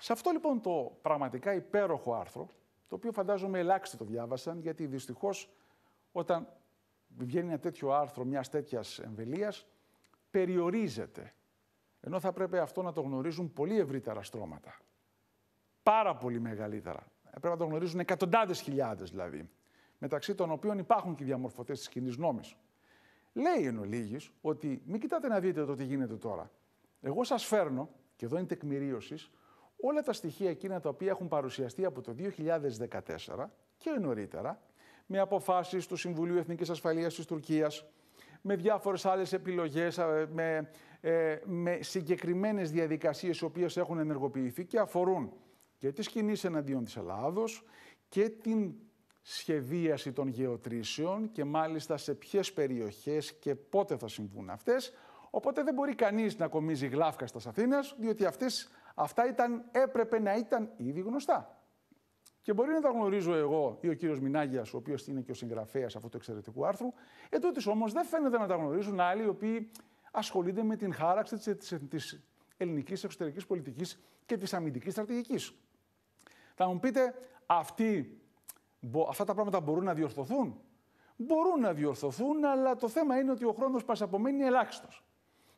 Σε αυτό λοιπόν το πραγματικά υπέροχο άρθρο, το οποίο φαντάζομαι ελάχιστοι το διάβασαν, γιατί δυστυχώς όταν βγαίνει ένα τέτοιο άρθρο μιας τέτοιας εμβελίας, περιορίζεται. Ενώ θα πρέπει αυτό να το γνωρίζουν πολύ ευρύτερα στρώματα. Πάρα πολύ μεγαλύτερα. Ε, πρέπει να το γνωρίζουν εκατοντάδες χιλιάδες δηλαδή. Μεταξύ των οποίων υπάρχουν και οι διαμορφωτές της κοινής νόμης. Λέει εν ολίγης ότι μην κοιτάτε να δείτε το τι γίνεται τώρα. Εγώ σας φέρνω, και εδώ είναι τεκμηρίωσης, όλα τα στοιχεία εκείνα τα οποία έχουν παρουσιαστεί από το 2014 και νωρίτερα, με αποφάσεις του Συμβουλίου Εθνικής Ασφαλείας της Τουρκίας, με διάφορες άλλες επιλογές, με, ε, με συγκεκριμένες διαδικασίες οι οποίες έχουν ενεργοποιηθεί και αφορούν και τις κινήσεις εναντίον της Ελλάδος και την σχεδίαση των γεωτρήσεων και μάλιστα σε ποιες περιοχές και πότε θα συμβούν αυτές. Οπότε δεν μπορεί κανείς να κομίζει γλάφκα στα Αθήνας, διότι αυτές, αυτά ήταν, έπρεπε να ήταν ήδη γνωστά και μπορεί να τα γνωρίζω εγώ ή ο κύριος Μινάγιας, ο οποίος είναι και ο συγγραφέας αυτού του εξαιρετικού άρθρου, Εντούτοι όμως δεν φαίνεται να τα γνωρίζουν άλλοι οι οποίοι ασχολούνται με την χάραξη της ελληνικής εξωτερικής πολιτικής και της αμυντικής στρατηγικής. Θα μου πείτε, αυτοί, αυτά τα πράγματα μπορούν να διορθωθούν. Μπορούν να διορθωθούν, αλλά το θέμα είναι ότι ο χρόνος είναι ελάχιστο.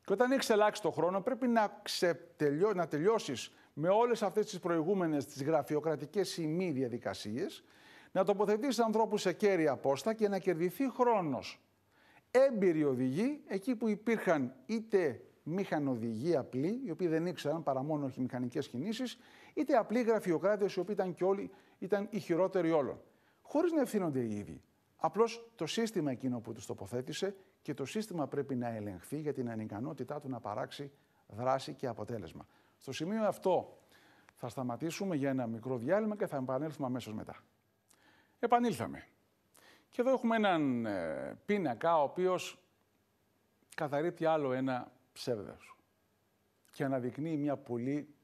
Και όταν έχει ελάχιστο χρόνο, πρέπει να, ξετελειώ, να τελειώσεις με όλες αυτές τις προηγούμενες, τις γραφειοκρατικές ημί διαδικασίες, να τοποθετήσει ανθρώπους σε κέρια πόστα και να κερδιθεί χρόνος. Έμπειροι οδηγοί, εκεί που υπήρχαν είτε μηχανοδηγοί απλοί, οι οποίοι δεν ήξεραν παρά μόνο μηχανικές κινήσεις, είτε απλοί γραφειοκράτες, οι οποίοι ήταν και όλοι ήταν οι χειρότεροι όλων. Χωρίς να ευθύνονται οι ίδιοι. Απλώς το σύστημα εκείνο που τους τοποθέτησε και το σύστημα πρέπει να ελεγχθεί για την ανικανότητά του να παράξει δράση και αποτέλεσμα. Στο σημείο αυτό θα σταματήσουμε για ένα μικρό διάλειμμα και θα επανέλθουμε αμέσως μετά. Επανήλθαμε. Και εδώ έχουμε έναν ε, πίνακα ο οποίος καθαρίπτει άλλο ένα ψεύδος και αναδεικνύει μια πολύ,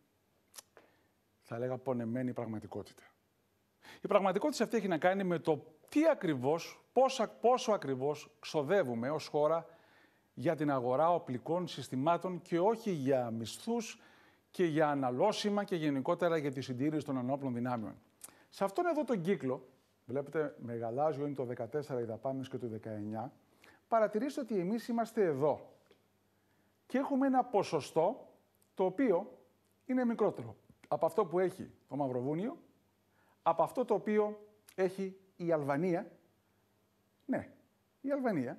θα λέγα, πονεμένη πραγματικότητα. Η πραγματικότητα αυτή έχει να κάνει με το τι ακριβώς, πόσο, πόσο ακριβώς ξοδεύουμε ως χώρα για την αγορά οπλικών συστημάτων και όχι για μισθούς και για αναλώσιμα και γενικότερα για τη συντήρησης των ανώπλων δυνάμεων. Σε αυτόν εδώ τον κύκλο, βλέπετε μεγαλάζιο είναι το 14 οι δαπάνες και το 19, παρατηρήστε ότι εμείς είμαστε εδώ και έχουμε ένα ποσοστό το οποίο είναι μικρότερο από αυτό που έχει το Μαυροβούνιο, από αυτό το οποίο έχει η Αλβανία, ναι, η Αλβανία,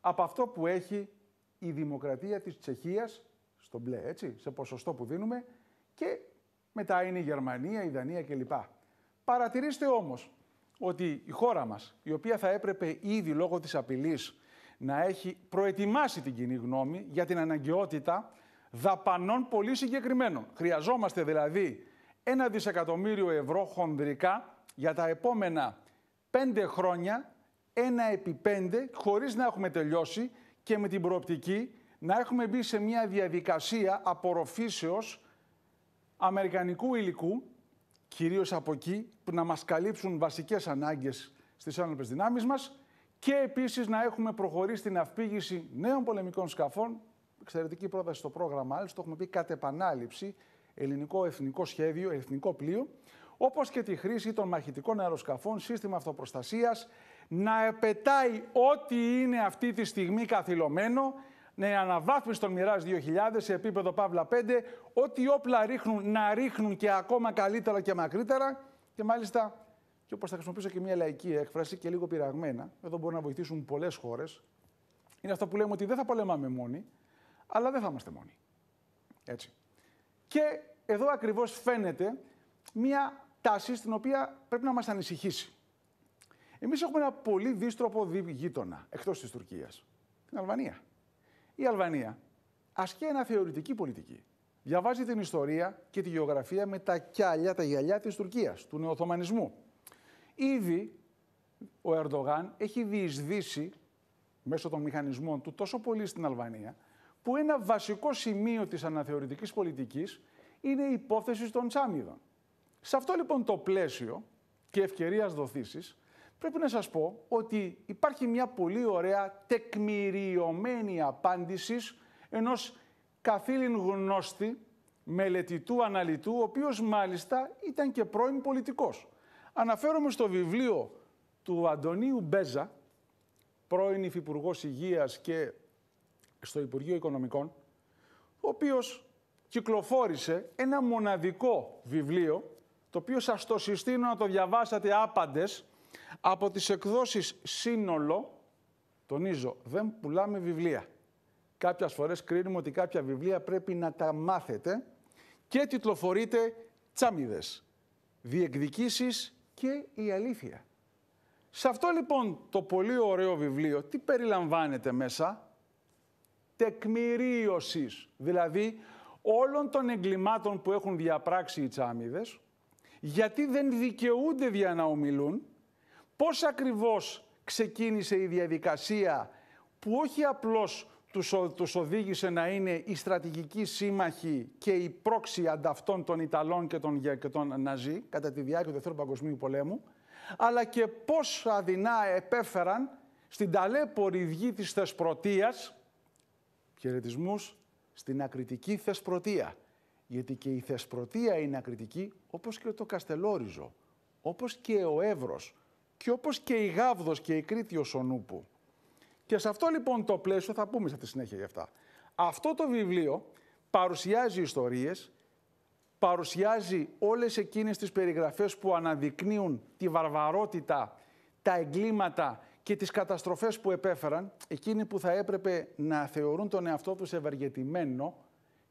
από αυτό που έχει η Δημοκρατία της Τσεχίας στο μπλε, έτσι, σε ποσοστό που δίνουμε και μετά είναι η Γερμανία, η Δανία κλπ. Παρατηρήστε όμως ότι η χώρα μας, η οποία θα έπρεπε ήδη λόγω της απειλής να έχει προετοιμάσει την κοινή γνώμη για την αναγκαιότητα δαπανών πολύ συγκεκριμένων. Χρειαζόμαστε δηλαδή ένα δισεκατομμύριο ευρώ χονδρικά για τα επόμενα πέντε χρόνια, ένα επί πέντε, χωρίς να έχουμε τελειώσει και με την προοπτική να έχουμε μπει σε μια διαδικασία απορροφήσεως αμερικανικού υλικού, κυρίως από εκεί, που να μας καλύψουν βασικές ανάγκες στις άνοπλες δυνάμεις μας και επίσης να έχουμε προχωρήσει στην αυπήγηση νέων πολεμικών σκαφών. Εξαιρετική πρόταση στο πρόγραμμα, μάλιστα το έχουμε πει κατ' επανάληψη, ελληνικό εθνικό σχέδιο, εθνικό πλοίο, όπως και τη χρήση των μαχητικών αεροσκαφών, σύστημα αυτοπροστασίας, να επετάει ό,τι είναι αυτή τη στιγμή καθυλωμένο να αναβάθμιση των Μοιρά 2000 σε επίπεδο Παύλα 5, ό,τι όπλα ρίχνουν να ρίχνουν και ακόμα καλύτερα και μακρύτερα και μάλιστα και όπως θα χρησιμοποιήσω και μια λαϊκή έκφραση και λίγο πειραγμένα, εδώ μπορούν να βοηθήσουν πολλές χώρες, είναι αυτό που λέμε ότι δεν θα πολεμάμε μόνοι, αλλά δεν θα είμαστε μόνοι. Έτσι. Και εδώ ακριβώς φαίνεται μια τάση στην οποία πρέπει να μας ανησυχήσει. Εμείς έχουμε ένα πολύ δίστροπο γείτονα εκτός της Τουρκίας, την Αλβανία. Η Αλβανία ασκεί θεωρητική πολιτική. Διαβάζει την ιστορία και τη γεωγραφία με τα κιάλια, τα γυαλιά της Τουρκίας, του νεοοθωμανισμού. Ήδη ο Ερντογάν έχει διεισδύσει μέσω των μηχανισμών του τόσο πολύ στην Αλβανία, που ένα βασικό σημείο της αναθεωρητικής πολιτικής είναι η υπόθεση των τσάμιδων. Σε αυτό λοιπόν το πλαίσιο και ευκαιρίας δοθήσεις, πρέπει να σας πω ότι υπάρχει μια πολύ ωραία τεκμηριωμένη απάντηση ενός καθήλην γνώστη, μελετητού, αναλυτού, ο οποίος μάλιστα ήταν και πρώην πολιτικός. Αναφέρομαι στο βιβλίο του Αντωνίου Μπέζα, πρώην Υφυπουργός Υγείας και στο Υπουργείο Οικονομικών, ο οποίος κυκλοφόρησε ένα μοναδικό βιβλίο, το οποίο σας το συστήνω να το διαβάσατε άπαντες, από τις εκδόσεις σύνολο, τονίζω, δεν πουλάμε βιβλία. Κάποιες φορές κρίνουμε ότι κάποια βιβλία πρέπει να τα μάθετε και τυπλοφορείτε τσάμιδες, διεκδικήσεις και η αλήθεια. Σε αυτό λοιπόν το πολύ ωραίο βιβλίο, τι περιλαμβάνεται μέσα, τεκμηρίωσης, δηλαδή όλων των εγκλημάτων που έχουν διαπράξει οι τσάμιδες, γιατί δεν δικαιούνται για να ομιλούν, πώς ακριβώς ξεκίνησε η διαδικασία που όχι απλώς τους, οδήγησε να είναι η στρατηγική σύμμαχη και η πρόξη ανταυτών των Ιταλών και των, και Ναζί κατά τη διάρκεια του Δεύτερου Παγκοσμίου Πολέμου, αλλά και πώς αδεινά επέφεραν στην ταλέπορη βγή της Θεσπρωτείας, χαιρετισμούς στην ακριτική Θεσπρωτεία. Γιατί και η Θεσπρωτεία είναι ακριτική, όπως και το Καστελόριζο, όπως και ο Εύρος, και όπως και η Γάβδος και η Κρήτη Σονούπου. Και σε αυτό λοιπόν το πλαίσιο θα πούμε στη συνέχεια γι' αυτά. Αυτό το βιβλίο παρουσιάζει ιστορίες, παρουσιάζει όλες εκείνες τις περιγραφές που αναδεικνύουν τη βαρβαρότητα, τα εγκλήματα και τις καταστροφές που επέφεραν, εκείνοι που θα έπρεπε να θεωρούν τον εαυτό τους ευεργετημένο,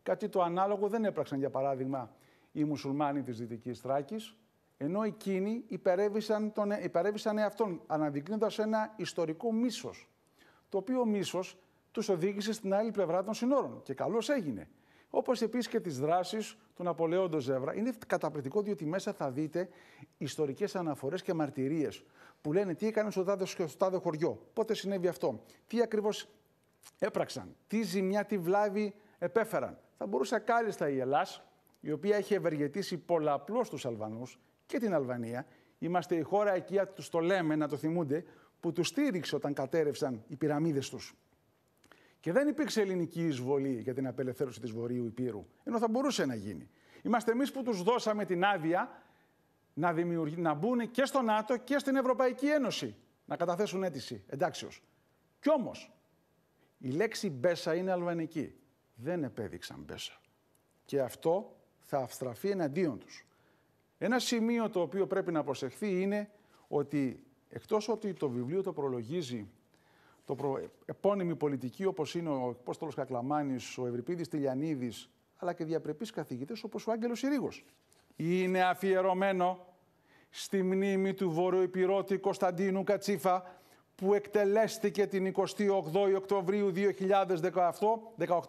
κάτι το ανάλογο δεν έπραξαν για παράδειγμα οι μουσουλμάνοι της Δυτικής Θράκης, ενώ εκείνοι υπερέβησαν, τον, ε, υπερέβησαν εαυτόν, αναδεικνύοντας ένα ιστορικό μίσος, το οποίο μίσος τους οδήγησε στην άλλη πλευρά των συνόρων και καλώς έγινε. Όπως επίσης και τις δράσεις του Ναπολέοντο Ζεύρα. Είναι καταπληκτικό διότι μέσα θα δείτε ιστορικές αναφορές και μαρτυρίες που λένε τι έκανε στο τάδε, στο τάδε χωριό, πότε συνέβη αυτό, τι ακριβώς έπραξαν, τι ζημιά, τι βλάβη επέφεραν. Θα μπορούσε κάλλιστα η Ελλάς, η οποία έχει ευεργετήσει πολλαπλώς τους Αλβανούς, και την Αλβανία. Είμαστε η χώρα εκεί, τους το λέμε, να το θυμούνται, που τους στήριξε όταν κατέρευσαν οι πυραμίδες τους. Και δεν υπήρξε ελληνική εισβολή για την απελευθέρωση της Βορείου Υπήρου, ενώ θα μπορούσε να γίνει. Είμαστε εμείς που τους δώσαμε την άδεια να, να μπουν και στο ΝΑΤΟ και στην Ευρωπαϊκή Ένωση να καταθέσουν αίτηση εντάξεως. Κι όμως, η λέξη μπέσα είναι αλβανική. Δεν επέδειξαν μπέσα. Και αυτό θα αυστραφεί εναντίον τους. Ένα σημείο το οποίο πρέπει να προσεχθεί είναι ότι εκτός ότι το βιβλίο το προλογίζει το προ... επώνυμη πολιτική όπως είναι ο Πόστολος Κακλαμάνης, ο Ευρυπίδης Τηλιανίδης, αλλά και διαπρεπείς καθηγητές όπως ο Άγγελος Ιρήγος. Είναι αφιερωμένο στη μνήμη του βορειοϊπηρώτη Κωνσταντίνου Κατσίφα που εκτελέστηκε την 28η Οκτωβρίου 2018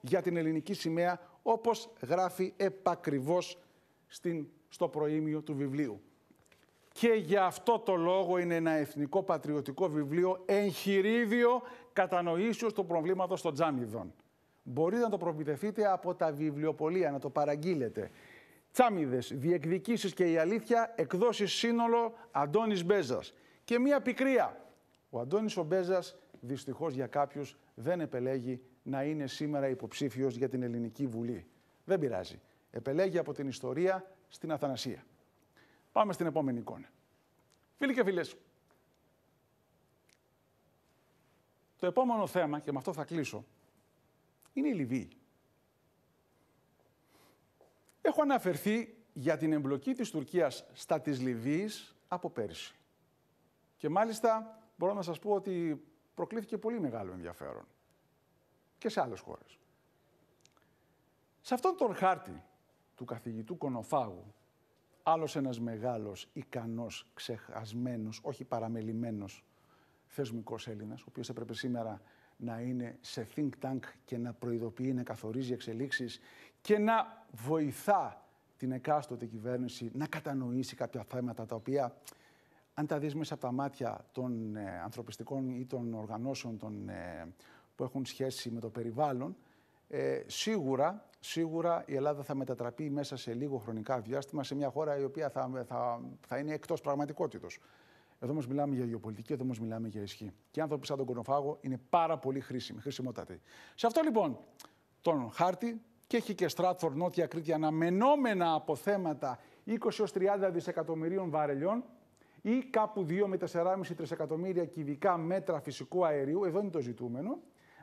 για την ελληνική σημαία όπως γράφει επακριβώς στην στο προήμιο του βιβλίου. Και για αυτό το λόγο είναι ένα εθνικό πατριωτικό βιβλίο εγχειρίδιο κατανοήσεως του προβλήματος των τζάμιδων. Μπορείτε να το προμηθευτείτε από τα βιβλιοπολία, να το παραγγείλετε. Τσάμιδες, διεκδικήσεις και η αλήθεια, εκδόσεις σύνολο Αντώνης Μπέζας. Και μία πικρία. Ο Αντώνης ο Μπέζας, δυστυχώς για κάποιους, δεν επελέγει να είναι σήμερα υποψήφιος για την Ελληνική Βουλή. Δεν πειράζει. Επελέγει από την ιστορία στην Αθανασία. Πάμε στην επόμενη εικόνα. Φίλοι και φίλες, το επόμενο θέμα, και με αυτό θα κλείσω, είναι η Λιβύη. Έχω αναφερθεί για την εμπλοκή της Τουρκίας στα της Λιβύης από πέρσι. Και μάλιστα μπορώ να σας πω ότι προκλήθηκε πολύ μεγάλο ενδιαφέρον και σε άλλες χώρες. Σε αυτόν τον χάρτη του καθηγητού Κονοφάγου, άλλος ένας μεγάλος, ικανός, ξεχασμένος, όχι παραμελημένος θεσμικός Έλληνας, ο οποίος έπρεπε σήμερα να είναι σε think tank και να προειδοποιεί, να καθορίζει εξελίξεις και να βοηθά την εκάστοτε κυβέρνηση να κατανοήσει κάποια θέματα τα οποία αν τα δεις μέσα από τα μάτια των ε, ανθρωπιστικών ή των οργανώσεων των, ε, που έχουν σχέση με το περιβάλλον, ε, σίγουρα σίγουρα η Ελλάδα θα μετατραπεί μέσα σε λίγο χρονικά διάστημα σε μια χώρα η οποία θα, θα, θα είναι εκτός πραγματικότητα. Εδώ όμως μιλάμε για γεωπολιτική, εδώ όμως μιλάμε για ισχύ. Και οι άνθρωποι σαν τον Κονοφάγο είναι πάρα πολύ χρήσιμοι, χρησιμότατοι. Σε αυτό λοιπόν τον χάρτη και έχει και Στράτφορ Νότια Κρήτη αναμενόμενα από θέματα 20-30 δισεκατομμυρίων βαρελιών ή κάπου 2 με 4,5 τρισεκατομμύρια κυβικά μέτρα φυσικού αερίου. Εδώ είναι το ζητούμενο.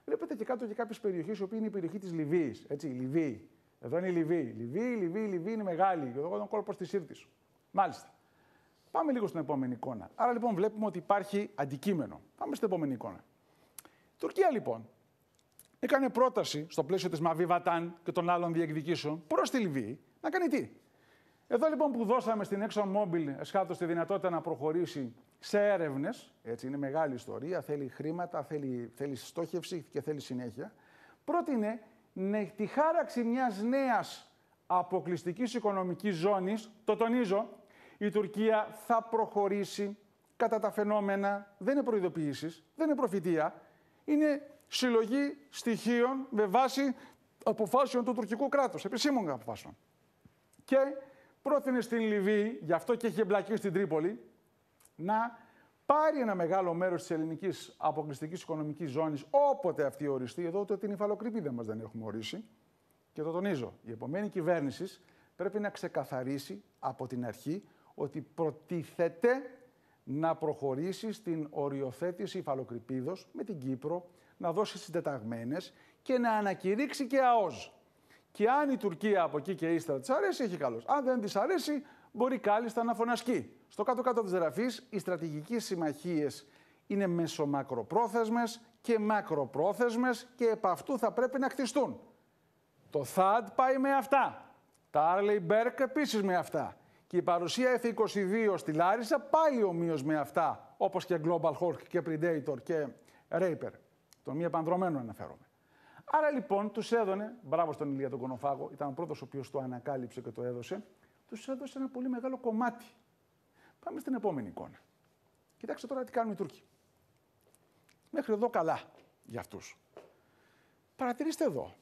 Βλέπετε και κάτω και κάποιες περιοχές, η οποία είναι η περιοχή της Λιβύης. Έτσι, η Λιβύη. Εδώ είναι η Λιβύη. Λιβύη, Λιβύη, Λιβύη είναι μεγάλη. Και εδώ είναι ο κόλπο τη Σύρτη. Μάλιστα. Πάμε λίγο στην επόμενη εικόνα. Άρα λοιπόν βλέπουμε ότι υπάρχει αντικείμενο. Πάμε στην επόμενη εικόνα. Η Τουρκία λοιπόν έκανε πρόταση στο πλαίσιο της Μαβίβαταν και των άλλων διεκδικήσεων προς τη Λιβύη να κάνει τι. Εδώ λοιπόν που δώσαμε στην ExxonMobil εσχάτως τη δυνατότητα να προχωρήσει σε έρευνες, έτσι είναι μεγάλη ιστορία, θέλει χρήματα, θέλει, θέλει στόχευση και θέλει συνέχεια, πρότεινε ναι, τη χάραξη μιας νέας αποκλειστικής οικονομικής ζώνης, το τονίζω, η Τουρκία θα προχωρήσει κατά τα φαινόμενα, δεν είναι προειδοποιήσεις, δεν είναι προφητεία, είναι συλλογή στοιχείων με βάση αποφάσεων του τουρκικού κράτους, επισήμων αποφάσεων. Και πρότεινε στην Λιβύη, γι' αυτό και έχει εμπλακεί στην Τρίπολη, να πάρει ένα μεγάλο μέρος της ελληνικής αποκλειστικής οικονομικής ζώνης, όποτε αυτή οριστεί, εδώ ούτε την υφαλοκρηπίδα μας δεν έχουμε ορίσει, και το τονίζω, η επομένη κυβέρνηση πρέπει να ξεκαθαρίσει από την αρχή ότι προτίθεται να προχωρήσει στην οριοθέτηση υφαλοκρηπίδος με την Κύπρο, να δώσει συντεταγμένες και να ανακηρύξει και ΑΟΣ. Και αν η Τουρκία από εκεί και ύστερα της αρέσει, έχει καλώ. Αν δεν της αρέσει, μπορεί κάλλιστα να φωνασκεί. Στο κάτω-κάτω της γραφής, οι στρατηγικές συμμαχίες είναι μεσομακροπρόθεσμες και μακροπρόθεσμες και επ' αυτού θα πρέπει να χτιστούν. Το ΘΑΔ πάει με αυτά. Τα Άρλεϊ Μπέρκ επίσης με αυτά. Και η παρουσία F22 στη Λάρισα πάλι ομοίως με αυτά. Όπως και Global Hawk και Predator και Raper. Τον μη επανδρομένο αναφέρομαι. Άρα λοιπόν τους έδωνε, μπράβο στον Ηλία τον Κονοφάγο, ήταν ο πρώτος ο οποίος το ανακάλυψε και το έδωσε, τους έδωσε ένα πολύ μεγάλο κομμάτι. Πάμε στην επόμενη εικόνα. Κοιτάξτε τώρα τι κάνουν οι Τούρκοι. Μέχρι εδώ καλά για αυτούς. Παρατηρήστε εδώ.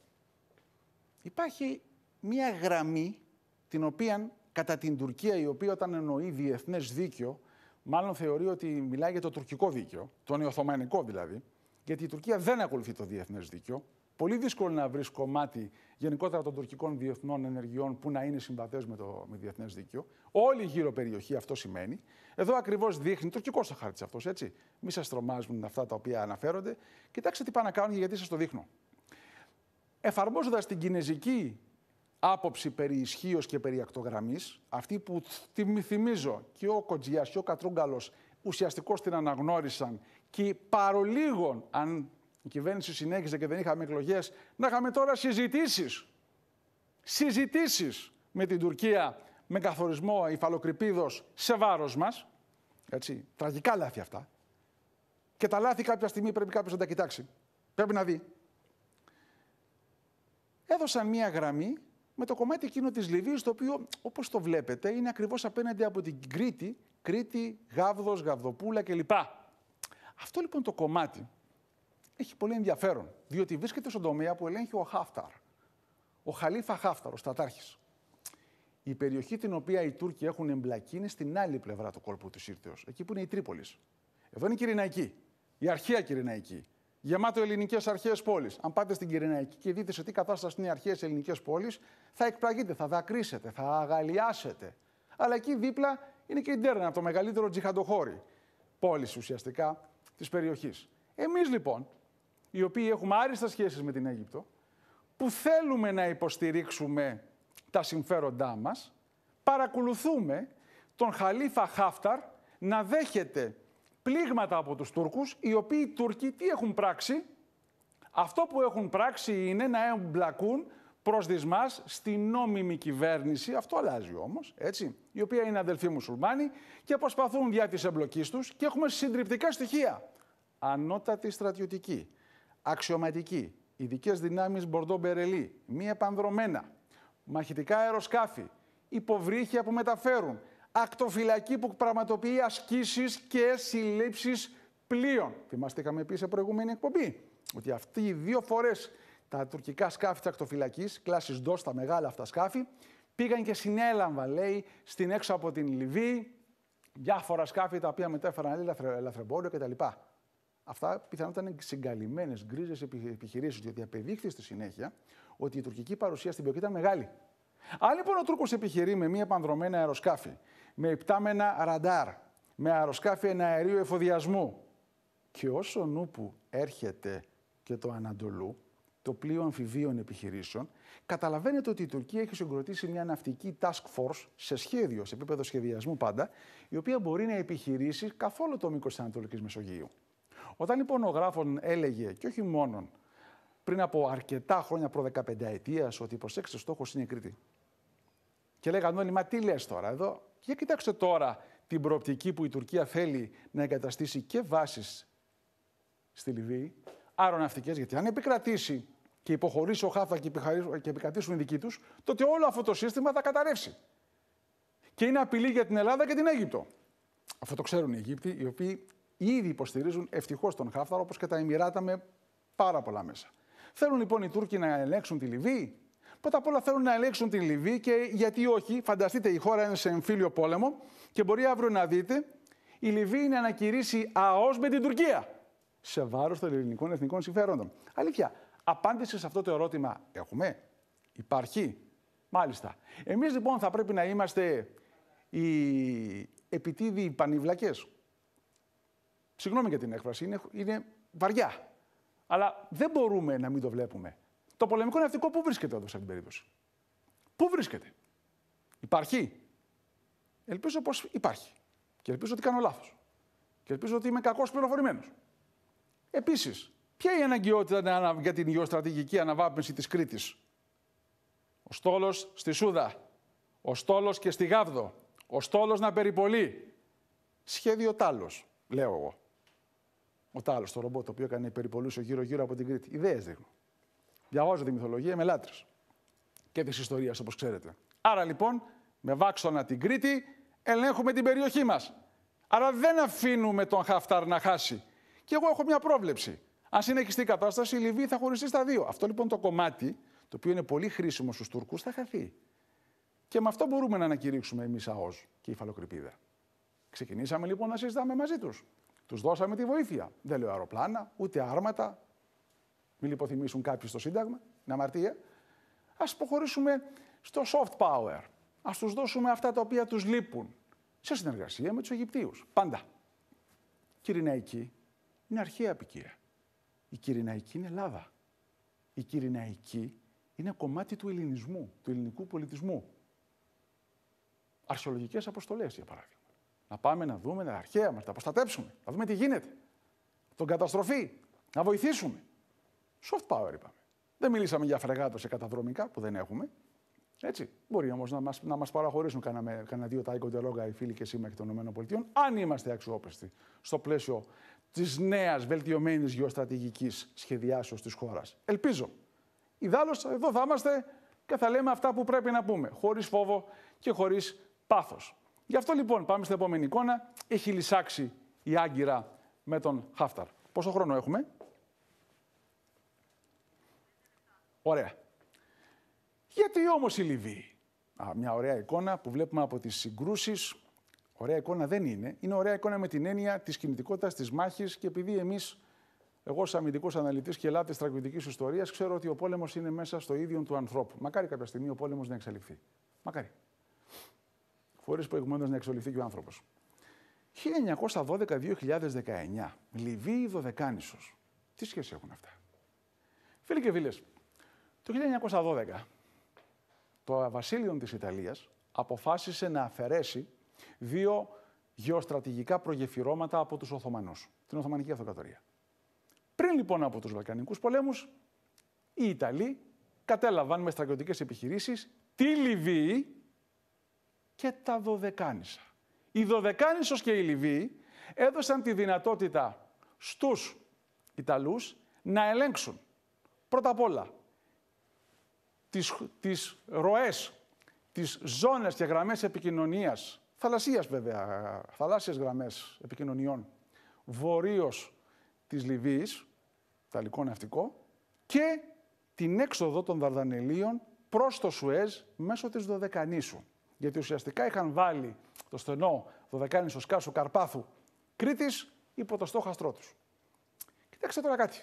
Υπάρχει μία γραμμή την οποία κατά την Τουρκία, η οποία όταν εννοεί διεθνές δίκαιο, μάλλον θεωρεί ότι μιλάει για το τουρκικό δίκαιο, το νεοθωμανικό δηλαδή, γιατί η Τουρκία δεν ακολουθεί το διεθνές δίκαιο, πολύ δύσκολο να βρεις κομμάτι γενικότερα των τουρκικών διεθνών ενεργειών που να είναι συμβατέ με το με διεθνές δίκαιο. Όλη η γύρω περιοχή αυτό σημαίνει. Εδώ ακριβώς δείχνει, τουρκικό ο χάρτη αυτός, έτσι. Μην σας τρομάζουν αυτά τα οποία αναφέρονται. Κοιτάξτε τι πάνε να κάνουν γιατί σας το δείχνω. Εφαρμόζοντας την κινέζικη άποψη περί ισχύως και περί ακτογραμμής, αυτή που θυμίζω και ο Κοτζιάς και ο Κατρούγκαλος ουσιαστικώς την αναγνώρισαν και παρολίγων, αν η κυβέρνηση συνέχιζε και δεν είχαμε εκλογές, να είχαμε τώρα συζητήσεις. Συζητήσεις με την Τουρκία με καθορισμό υφαλοκρηπίδος σε βάρος μας. Έτσι, τραγικά λάθη αυτά. Και τα λάθη κάποια στιγμή πρέπει κάποιος να τα κοιτάξει. Πρέπει να δει. Έδωσαν μία γραμμή με το κομμάτι εκείνο της Λιβύης, το οποίο, όπως το βλέπετε, είναι ακριβώς απέναντι από την Κρήτη, Κρήτη, Γάβδος, Γαβδοπούλα κλπ. Αυτό λοιπόν το κομμάτι έχει πολύ ενδιαφέρον, διότι βρίσκεται στον τομέα που ελέγχει ο Χάφταρ, ο Χαλίφα Χάφταρ, ο στατάρχης. Η περιοχή την οποία οι Τούρκοι έχουν εμπλακεί είναι στην άλλη πλευρά του κόλπου του Σύρτεως, εκεί που είναι η Τρίπολης. Εδώ είναι η Κυριναϊκή, η αρχαία Κυριναϊκή, γεμάτο ελληνικές αρχαίες πόλεις. Αν πάτε στην Κυριναϊκή και δείτε σε τι κατάσταση είναι οι αρχαίες ελληνικές πόλεις, θα εκπλαγείτε, θα δακρύσετε, θα αγαλιάσετε. Αλλά εκεί δίπλα είναι και η Ντέρνα, το μεγαλύτερο τζιχαντοχώρι πόλης ουσιαστικά της περιοχής. Εμείς λοιπόν, οι οποίοι έχουμε άριστα σχέσεις με την Αίγυπτο, που θέλουμε να υποστηρίξουμε τα συμφέροντά μας, παρακολουθούμε τον Χαλίφα Χάφταρ να δέχεται πλήγματα από τους Τούρκους, οι οποίοι οι Τούρκοι τι έχουν πράξει. Αυτό που έχουν πράξει είναι να εμπλακούν προς δυσμάς στη νόμιμη κυβέρνηση, αυτό αλλάζει όμως, έτσι, η οποία είναι αδελφοί μουσουλμάνοι και προσπαθούν δια της εμπλοκής τους και έχουμε συντριπτικά στοιχεία. Ανώτατη στρατιωτική, αξιωματικοί, ειδικές δυνάμεις Μπορντό Μπερελή, μη επανδρομένα, μαχητικά αεροσκάφη, υποβρύχια που μεταφέρουν, ακτοφυλακή που πραγματοποιεί ασκήσεις και συλλήψεις πλοίων. Θυμάστε, είχαμε πει σε προηγούμενη εκπομπή ότι αυτοί οι δύο φορές τα τουρκικά σκάφη της ακτοφυλακής, κλάσης ντός, τα μεγάλα αυτά σκάφη, πήγαν και συνέλαμβαν. λέει, στην έξω από την Λιβύη διάφορα σκάφη τα οποία μετέφεραν ελαφρεμπόριο κτλ. Αυτά πιθανότατα είναι συγκαλυμμένες, γκρίζες επιχειρήσεις, διότι απεδείχθη στη συνέχεια ότι η τουρκική παρουσία στην περιοχή ήταν μεγάλη. Αν λοιπόν ο Τούρκος επιχειρεί με μία επανδρομένα αεροσκάφη, με υπτάμενα ραντάρ, με αεροσκάφη εναερίου εφοδιασμού, και όσο νούπου έρχεται και το Ανατολού, το πλοίο αμφιβίων επιχειρήσεων, καταλαβαίνετε ότι η Τουρκία έχει συγκροτήσει μια ναυτική task force σε σχέδιο, σε επίπεδο σχεδιασμού πάντα, η οποία μπορεί να επιχειρήσει καθόλου το μήκος της Ανατολικής Μεσογείου. Όταν λοιπόν ο Γράφων έλεγε, και όχι μόνον, πριν από αρκετά χρόνια, προ 15 ετία, ότι προσέξτε, στόχος είναι η Κρήτη. Και λέγανε όλοι, μα τι λες τώρα εδώ. Για κοιτάξτε τώρα την προοπτική που η Τουρκία θέλει να εγκαταστήσει και βάσεις στη Λιβύη, αεροναυτικές, γιατί αν επικρατήσει και υποχωρήσει ο Χάφα και επικρατήσουν οι δικοί τους, τότε όλο αυτό το σύστημα θα καταρρεύσει. Και είναι απειλή για την Ελλάδα και την Αίγυπτο. Αυτό το ξέρουν οι Αιγύπτιοι, οι οποίοι ήδη υποστηρίζουν ευτυχώς τον Χάφταρ, όπως και τα Εμμυράτα με πάρα πολλά μέσα. Θέλουν λοιπόν οι Τούρκοι να ελέγξουν τη Λιβύη. Πρώτα απ' όλα θέλουν να ελέγξουν τη Λιβύη και γιατί όχι, φανταστείτε η χώρα είναι σε εμφύλιο πόλεμο και μπορεί αύριο να δείτε η Λιβύη να ανακηρύσει ΑΟΣ με την Τουρκία σε βάρος των ελληνικών εθνικών συμφέροντων. Αλήθεια, απάντηση σε αυτό το ερώτημα έχουμε, υπάρχει, μάλιστα. Εμείς λοιπόν θα πρέπει να είμαστε οι επιτίδιοι πανιβλακές, Συγγνώμη για την έκφραση, είναι, είναι βαριά. Αλλά δεν μπορούμε να μην το βλέπουμε. Το πολεμικό ναυτικό πού βρίσκεται εδώ σε αυτήν την περίπτωση. Πού βρίσκεται. Υπάρχει. Ελπίζω πως υπάρχει. Και ελπίζω ότι κάνω λάθος. Και ελπίζω ότι είμαι κακός πληροφορημένος. Επίσης, ποια είναι η αναγκαιότητα για την γεωστρατηγική αναβάπνιση της Κρήτης. Ο στόλος στη Σούδα. Ο στόλος και στη Γάβδο. Ο στόλος να περιπολεί. Σχέδιο τάλος, λέω εγώ. Ο Τάλος, το ρομπότ, το οποίο έκανε περιπολούσε γύρω-γύρω από την Κρήτη. Ιδέες δείχνουν. Διαβάζω τη μυθολογία, με λάτρε. Και της ιστορίας, όπως ξέρετε. Άρα λοιπόν, με βάξονα την Κρήτη, ελέγχουμε την περιοχή μας. Άρα δεν αφήνουμε τον Χαφτάρ να χάσει. Και εγώ έχω μια πρόβλεψη. Αν συνεχιστεί η κατάσταση, η Λιβύη θα χωριστεί στα δύο. Αυτό λοιπόν το κομμάτι, το οποίο είναι πολύ χρήσιμο στους Τούρκους, θα χαθεί. Και με αυτό μπορούμε να ανακηρύξουμε εμείς ΑΟΣ και η Φαλοκρηπίδα. Ξεκινήσαμε λοιπόν να συζητάμε μαζί τους. Τους δώσαμε τη βοήθεια. Δεν λέω αεροπλάνα, ούτε άρματα. Μην υποθυμίσουν κάποιοι στο Σύνταγμα, είναι αμαρτία. Ας προχωρήσουμε στο soft power. Ας τους δώσουμε αυτά τα οποία τους λείπουν. Σε συνεργασία με τους Αιγυπτίους. Πάντα. Η Κυριναϊκή είναι αρχαία απικία. Η Κυριναϊκή είναι Ελλάδα. Η Κυριναϊκή είναι κομμάτι του ελληνισμού, του ελληνικού πολιτισμού. Αρχαιολογικές αποστολές, για παράδειγμα. Να πάμε να δούμε τα αρχαία μας, να τα προστατέψουμε, να δούμε τι γίνεται. Τον καταστροφή, να βοηθήσουμε. Soft power είπαμε. Δεν μιλήσαμε για φρεγάτο σε καταδρομικά που δεν έχουμε. Έτσι. Μπορεί όμως να μας να μας παραχωρήσουν κανένα δύο τα λόγα οι φίλοι και σύμμαχοι των ΗΠΑ, αν είμαστε αξιόπιστοι στο πλαίσιο της νέας βελτιωμένης γεωστρατηγικής σχεδιάσεως της χώρας. Ελπίζω. Ιδάλω, εδώ θα είμαστε και θα λέμε αυτά που πρέπει να πούμε, χωρίς φόβο και χωρίς πάθος. Γι' αυτό λοιπόν πάμε στην επόμενη εικόνα. Έχει λυσάξει η Άγκυρα με τον Χάφταρ. Πόσο χρόνο έχουμε? Ωραία. Γιατί όμως η Λιβύη. Α, μια ωραία εικόνα που βλέπουμε από τις συγκρούσεις. Ωραία εικόνα δεν είναι. Είναι ωραία εικόνα με την έννοια της κινητικότητας, της μάχης και επειδή εμείς, εγώ ως αμυντικός αναλυτής και ελάτης τραγουδικής ιστορίας, ξέρω ότι ο πόλεμος είναι μέσα στο ίδιο του ανθρώπου. Μακάρι κάποια στιγμή ο πόλεμος να εξαλειφθεί. Μακάρι χωρίς προηγουμένως να εξολυθεί και ο άνθρωπος. 1912-2019, Λιβύη Δωδεκάνησος. Τι σχέση έχουν αυτά. Φίλοι και φίλες, το 1912 το βασίλειο της Ιταλίας αποφάσισε να αφαιρέσει δύο γεωστρατηγικά προγεφυρώματα από τους Οθωμανούς, την Οθωμανική Αυτοκρατορία. Πριν λοιπόν από τους Βαλκανικούς πολέμους, οι Ιταλοί κατέλαβαν με στρατιωτικές επιχειρήσεις τη Λιβύη και τα Δωδεκάνησα. Οι Δωδεκάνησος και οι Λιβύη έδωσαν τη δυνατότητα στους Ιταλούς να ελέγξουν πρώτα απ' όλα τις, τις ροές, τις ζώνες και γραμμές επικοινωνίας, θαλασσίας βέβαια, θαλάσσιες γραμμές επικοινωνιών, βορείως της Λιβύης, Ιταλικό ναυτικό, και την έξοδο των Δαρδανελίων προς το Σουέζ μέσω της Δωδεκανήσου. Γιατί ουσιαστικά είχαν βάλει το στενό δωδεκάνησο σκάσο Καρπάθου Κρήτης υπό το στόχαστρό τους. Κοιτάξτε τώρα κάτι.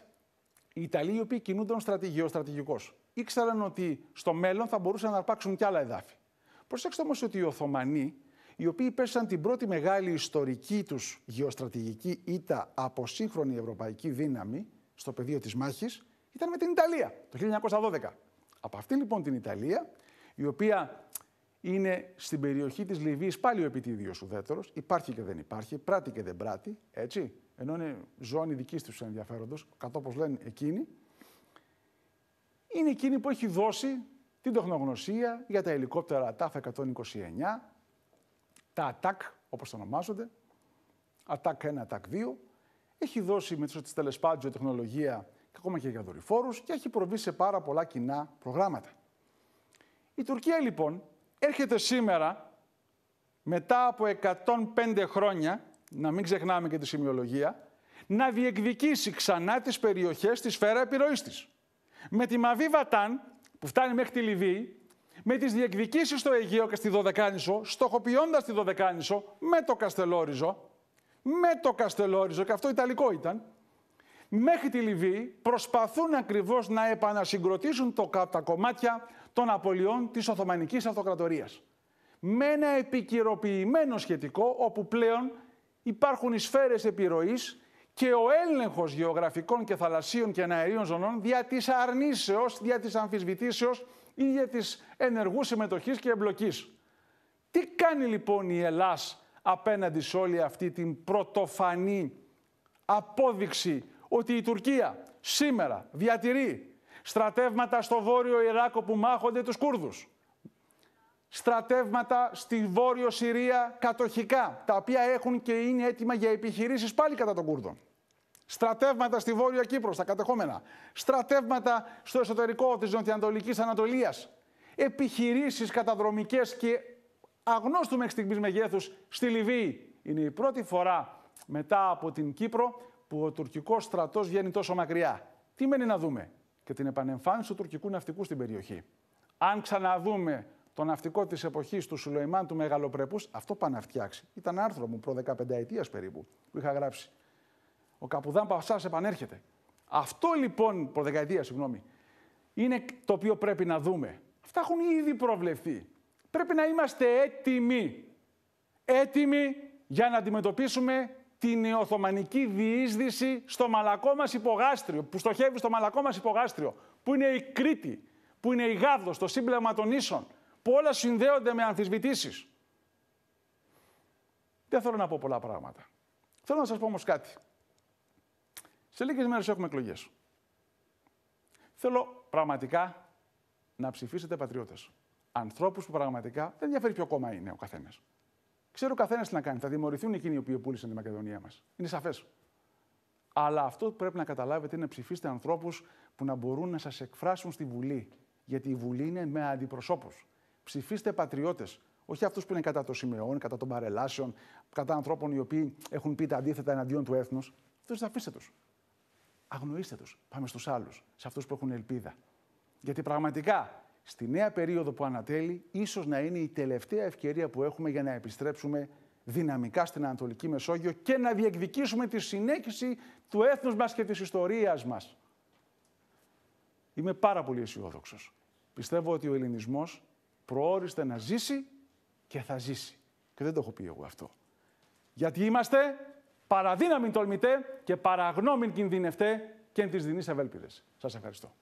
Οι Ιταλοί, οι οποίοι κινούνταν στρατηγικός, ήξεραν ότι στο μέλλον θα μπορούσαν να αρπάξουν κι άλλα εδάφη. Προσέξτε όμως ότι οι Οθωμανοί, οι οποίοι πέσαν την πρώτη μεγάλη ιστορική τους γεωστρατηγική ήττα από σύγχρονη ευρωπαϊκή δύναμη στο πεδίο της μάχης, ήταν με την Ιταλία το 1912. Από αυτή λοιπόν την Ιταλία, η οποία είναι στην περιοχή της Λιβύης, πάλι ο επιτίδιος ουδέτερο. Υπάρχει και δεν υπάρχει, πράττει και δεν πράττει, έτσι. Ενώ είναι ζώνη δική τους ενδιαφέροντος, κατ' όπως λένε εκείνοι. Είναι εκείνη που έχει δώσει την τεχνογνωσία για τα ελικόπτερα ΤΑΦ 129, τα ΑΤΑΚ, όπως τα ονομάζονται, ΑΤΑΚ 1, ΑΤΑΚ 2. Έχει δώσει με τη Τελεσπάτζιο τεχνολογία και ακόμα και για δορυφόρους και έχει προβεί σε πάρα πολλά κοινά προγράμματα. Η Τουρκία λοιπόν έρχεται σήμερα, μετά από 105 χρόνια, να μην ξεχνάμε και τη σημειολογία, να διεκδικήσει ξανά τις περιοχές στη σφαίρα επιρροής της. Με τη Μαβή Βατάν, που φτάνει μέχρι τη Λιβύη, με τις διεκδικήσεις στο Αιγαίο και στη Δωδεκάνησο, στοχοποιώντας τη Δωδεκάνησο με το Καστελόριζο, με το Καστελόριζο, και αυτό Ιταλικό ήταν, μέχρι τη Λιβύη προσπαθούν ακριβώς να επανασυγκροτήσουν το, τα κομμάτια των απολειών της Οθωμανικής Αυτοκρατορίας. Με ένα επικυροποιημένο σχετικό όπου πλέον υπάρχουν οι σφαίρες επιρροής και ο έλεγχος γεωγραφικών και θαλασσίων και αερίων ζωνών δια της αρνήσεως, δια της αμφισβητήσεως ή για της ενεργούς συμμετοχής και εμπλοκής. Τι κάνει λοιπόν η Ελλάς απέναντι σε όλη αυτή την πρωτοφανή απόδειξη ότι η Τουρκία σήμερα διατηρεί στρατεύματα στο βόρειο Ιράκ που μάχονται τους Κούρδους. Στρατεύματα στη βόρειο Συρία κατοχικά, τα οποία έχουν και είναι έτοιμα για επιχειρήσεις πάλι κατά των Κούρδων. Στρατεύματα στη Βόρεια Κύπρο, στα κατεχόμενα. Στρατεύματα στο εσωτερικό της Νοτιοανατολικής Ανατολίας. Επιχειρήσεις καταδρομικές και αγνώστου μέχρι στιγμής μεγέθους στη Λιβύη. Είναι η πρώτη φορά μετά από την Κύπρο που ο τουρκικός στρατός βγαίνει τόσο μακριά. Τι μένει να δούμε, και την επανεμφάνιση του τουρκικού ναυτικού στην περιοχή. Αν ξαναδούμε το ναυτικό της εποχής του Σουλεϊμάν του Μεγαλοπρεπούς, αυτό πάνε να φτιάξει. Ήταν άρθρο μου προ 15 ετία περίπου που είχα γράψει. Ο Καπουδάν Παυσά επανέρχεται. Αυτό λοιπόν, προ δεκαετία, συγγνώμη, είναι το οποίο πρέπει να δούμε. Αυτά έχουν ήδη προβλεφθεί. Πρέπει να είμαστε έτοιμοι. Έτοιμοι για να αντιμετωπίσουμε την Οθωμανική διείσδυση στο μαλακό μας υπογάστριο, που στοχεύει στο μαλακό μας υπογάστριο, που είναι η Κρήτη, που είναι η γάδο το σύμπλεγμα των ίσων, που όλα συνδέονται με αμφισβητήσεις. Δεν θέλω να πω πολλά πράγματα. Θέλω να σας πω όμως κάτι. Σε λίγες μέρες έχουμε εκλογές. Θέλω πραγματικά να ψηφίσετε πατριώτες. Ανθρώπους που πραγματικά δεν ενδιαφέρει ποιο κόμμα είναι ο καθένας. Ξέρω καθένας τι να κάνει. Θα τιμωρηθούν εκείνοι οι οποίοι πούλησαν τη Μακεδονία μας. Είναι σαφές. Αλλά αυτό που πρέπει να καταλάβετε είναι να ψηφίσετε ανθρώπους που να μπορούν να σας εκφράσουν στη Βουλή. Γιατί η Βουλή είναι με αντιπροσώπους. Ψηφίστε πατριώτες. Όχι αυτούς που είναι κατά των σημεών, κατά των παρελάσεων, κατά ανθρώπων οι οποίοι έχουν πει τα αντίθετα εναντίον του έθνους. Αυτούς αφήστε τους. Αγνοήστε τους. Πάμε στους άλλους. Σε αυτούς που έχουν ελπίδα. Γιατί πραγματικά στη νέα περίοδο που ανατέλει, ίσως να είναι η τελευταία ευκαιρία που έχουμε για να επιστρέψουμε δυναμικά στην Ανατολική Μεσόγειο και να διεκδικήσουμε τη συνέχιση του έθνους μας και της ιστορίας μας. Είμαι πάρα πολύ αισιόδοξος. Πιστεύω ότι ο ελληνισμός προόριστε να ζήσει και θα ζήσει. Και δεν το έχω πει εγώ αυτό. Γιατί είμαστε παραδύναμοι τολμητέ και παραγνώμην κινδυνευτέ και εν της δινής ευέλπιδες. Σας ευχαριστώ.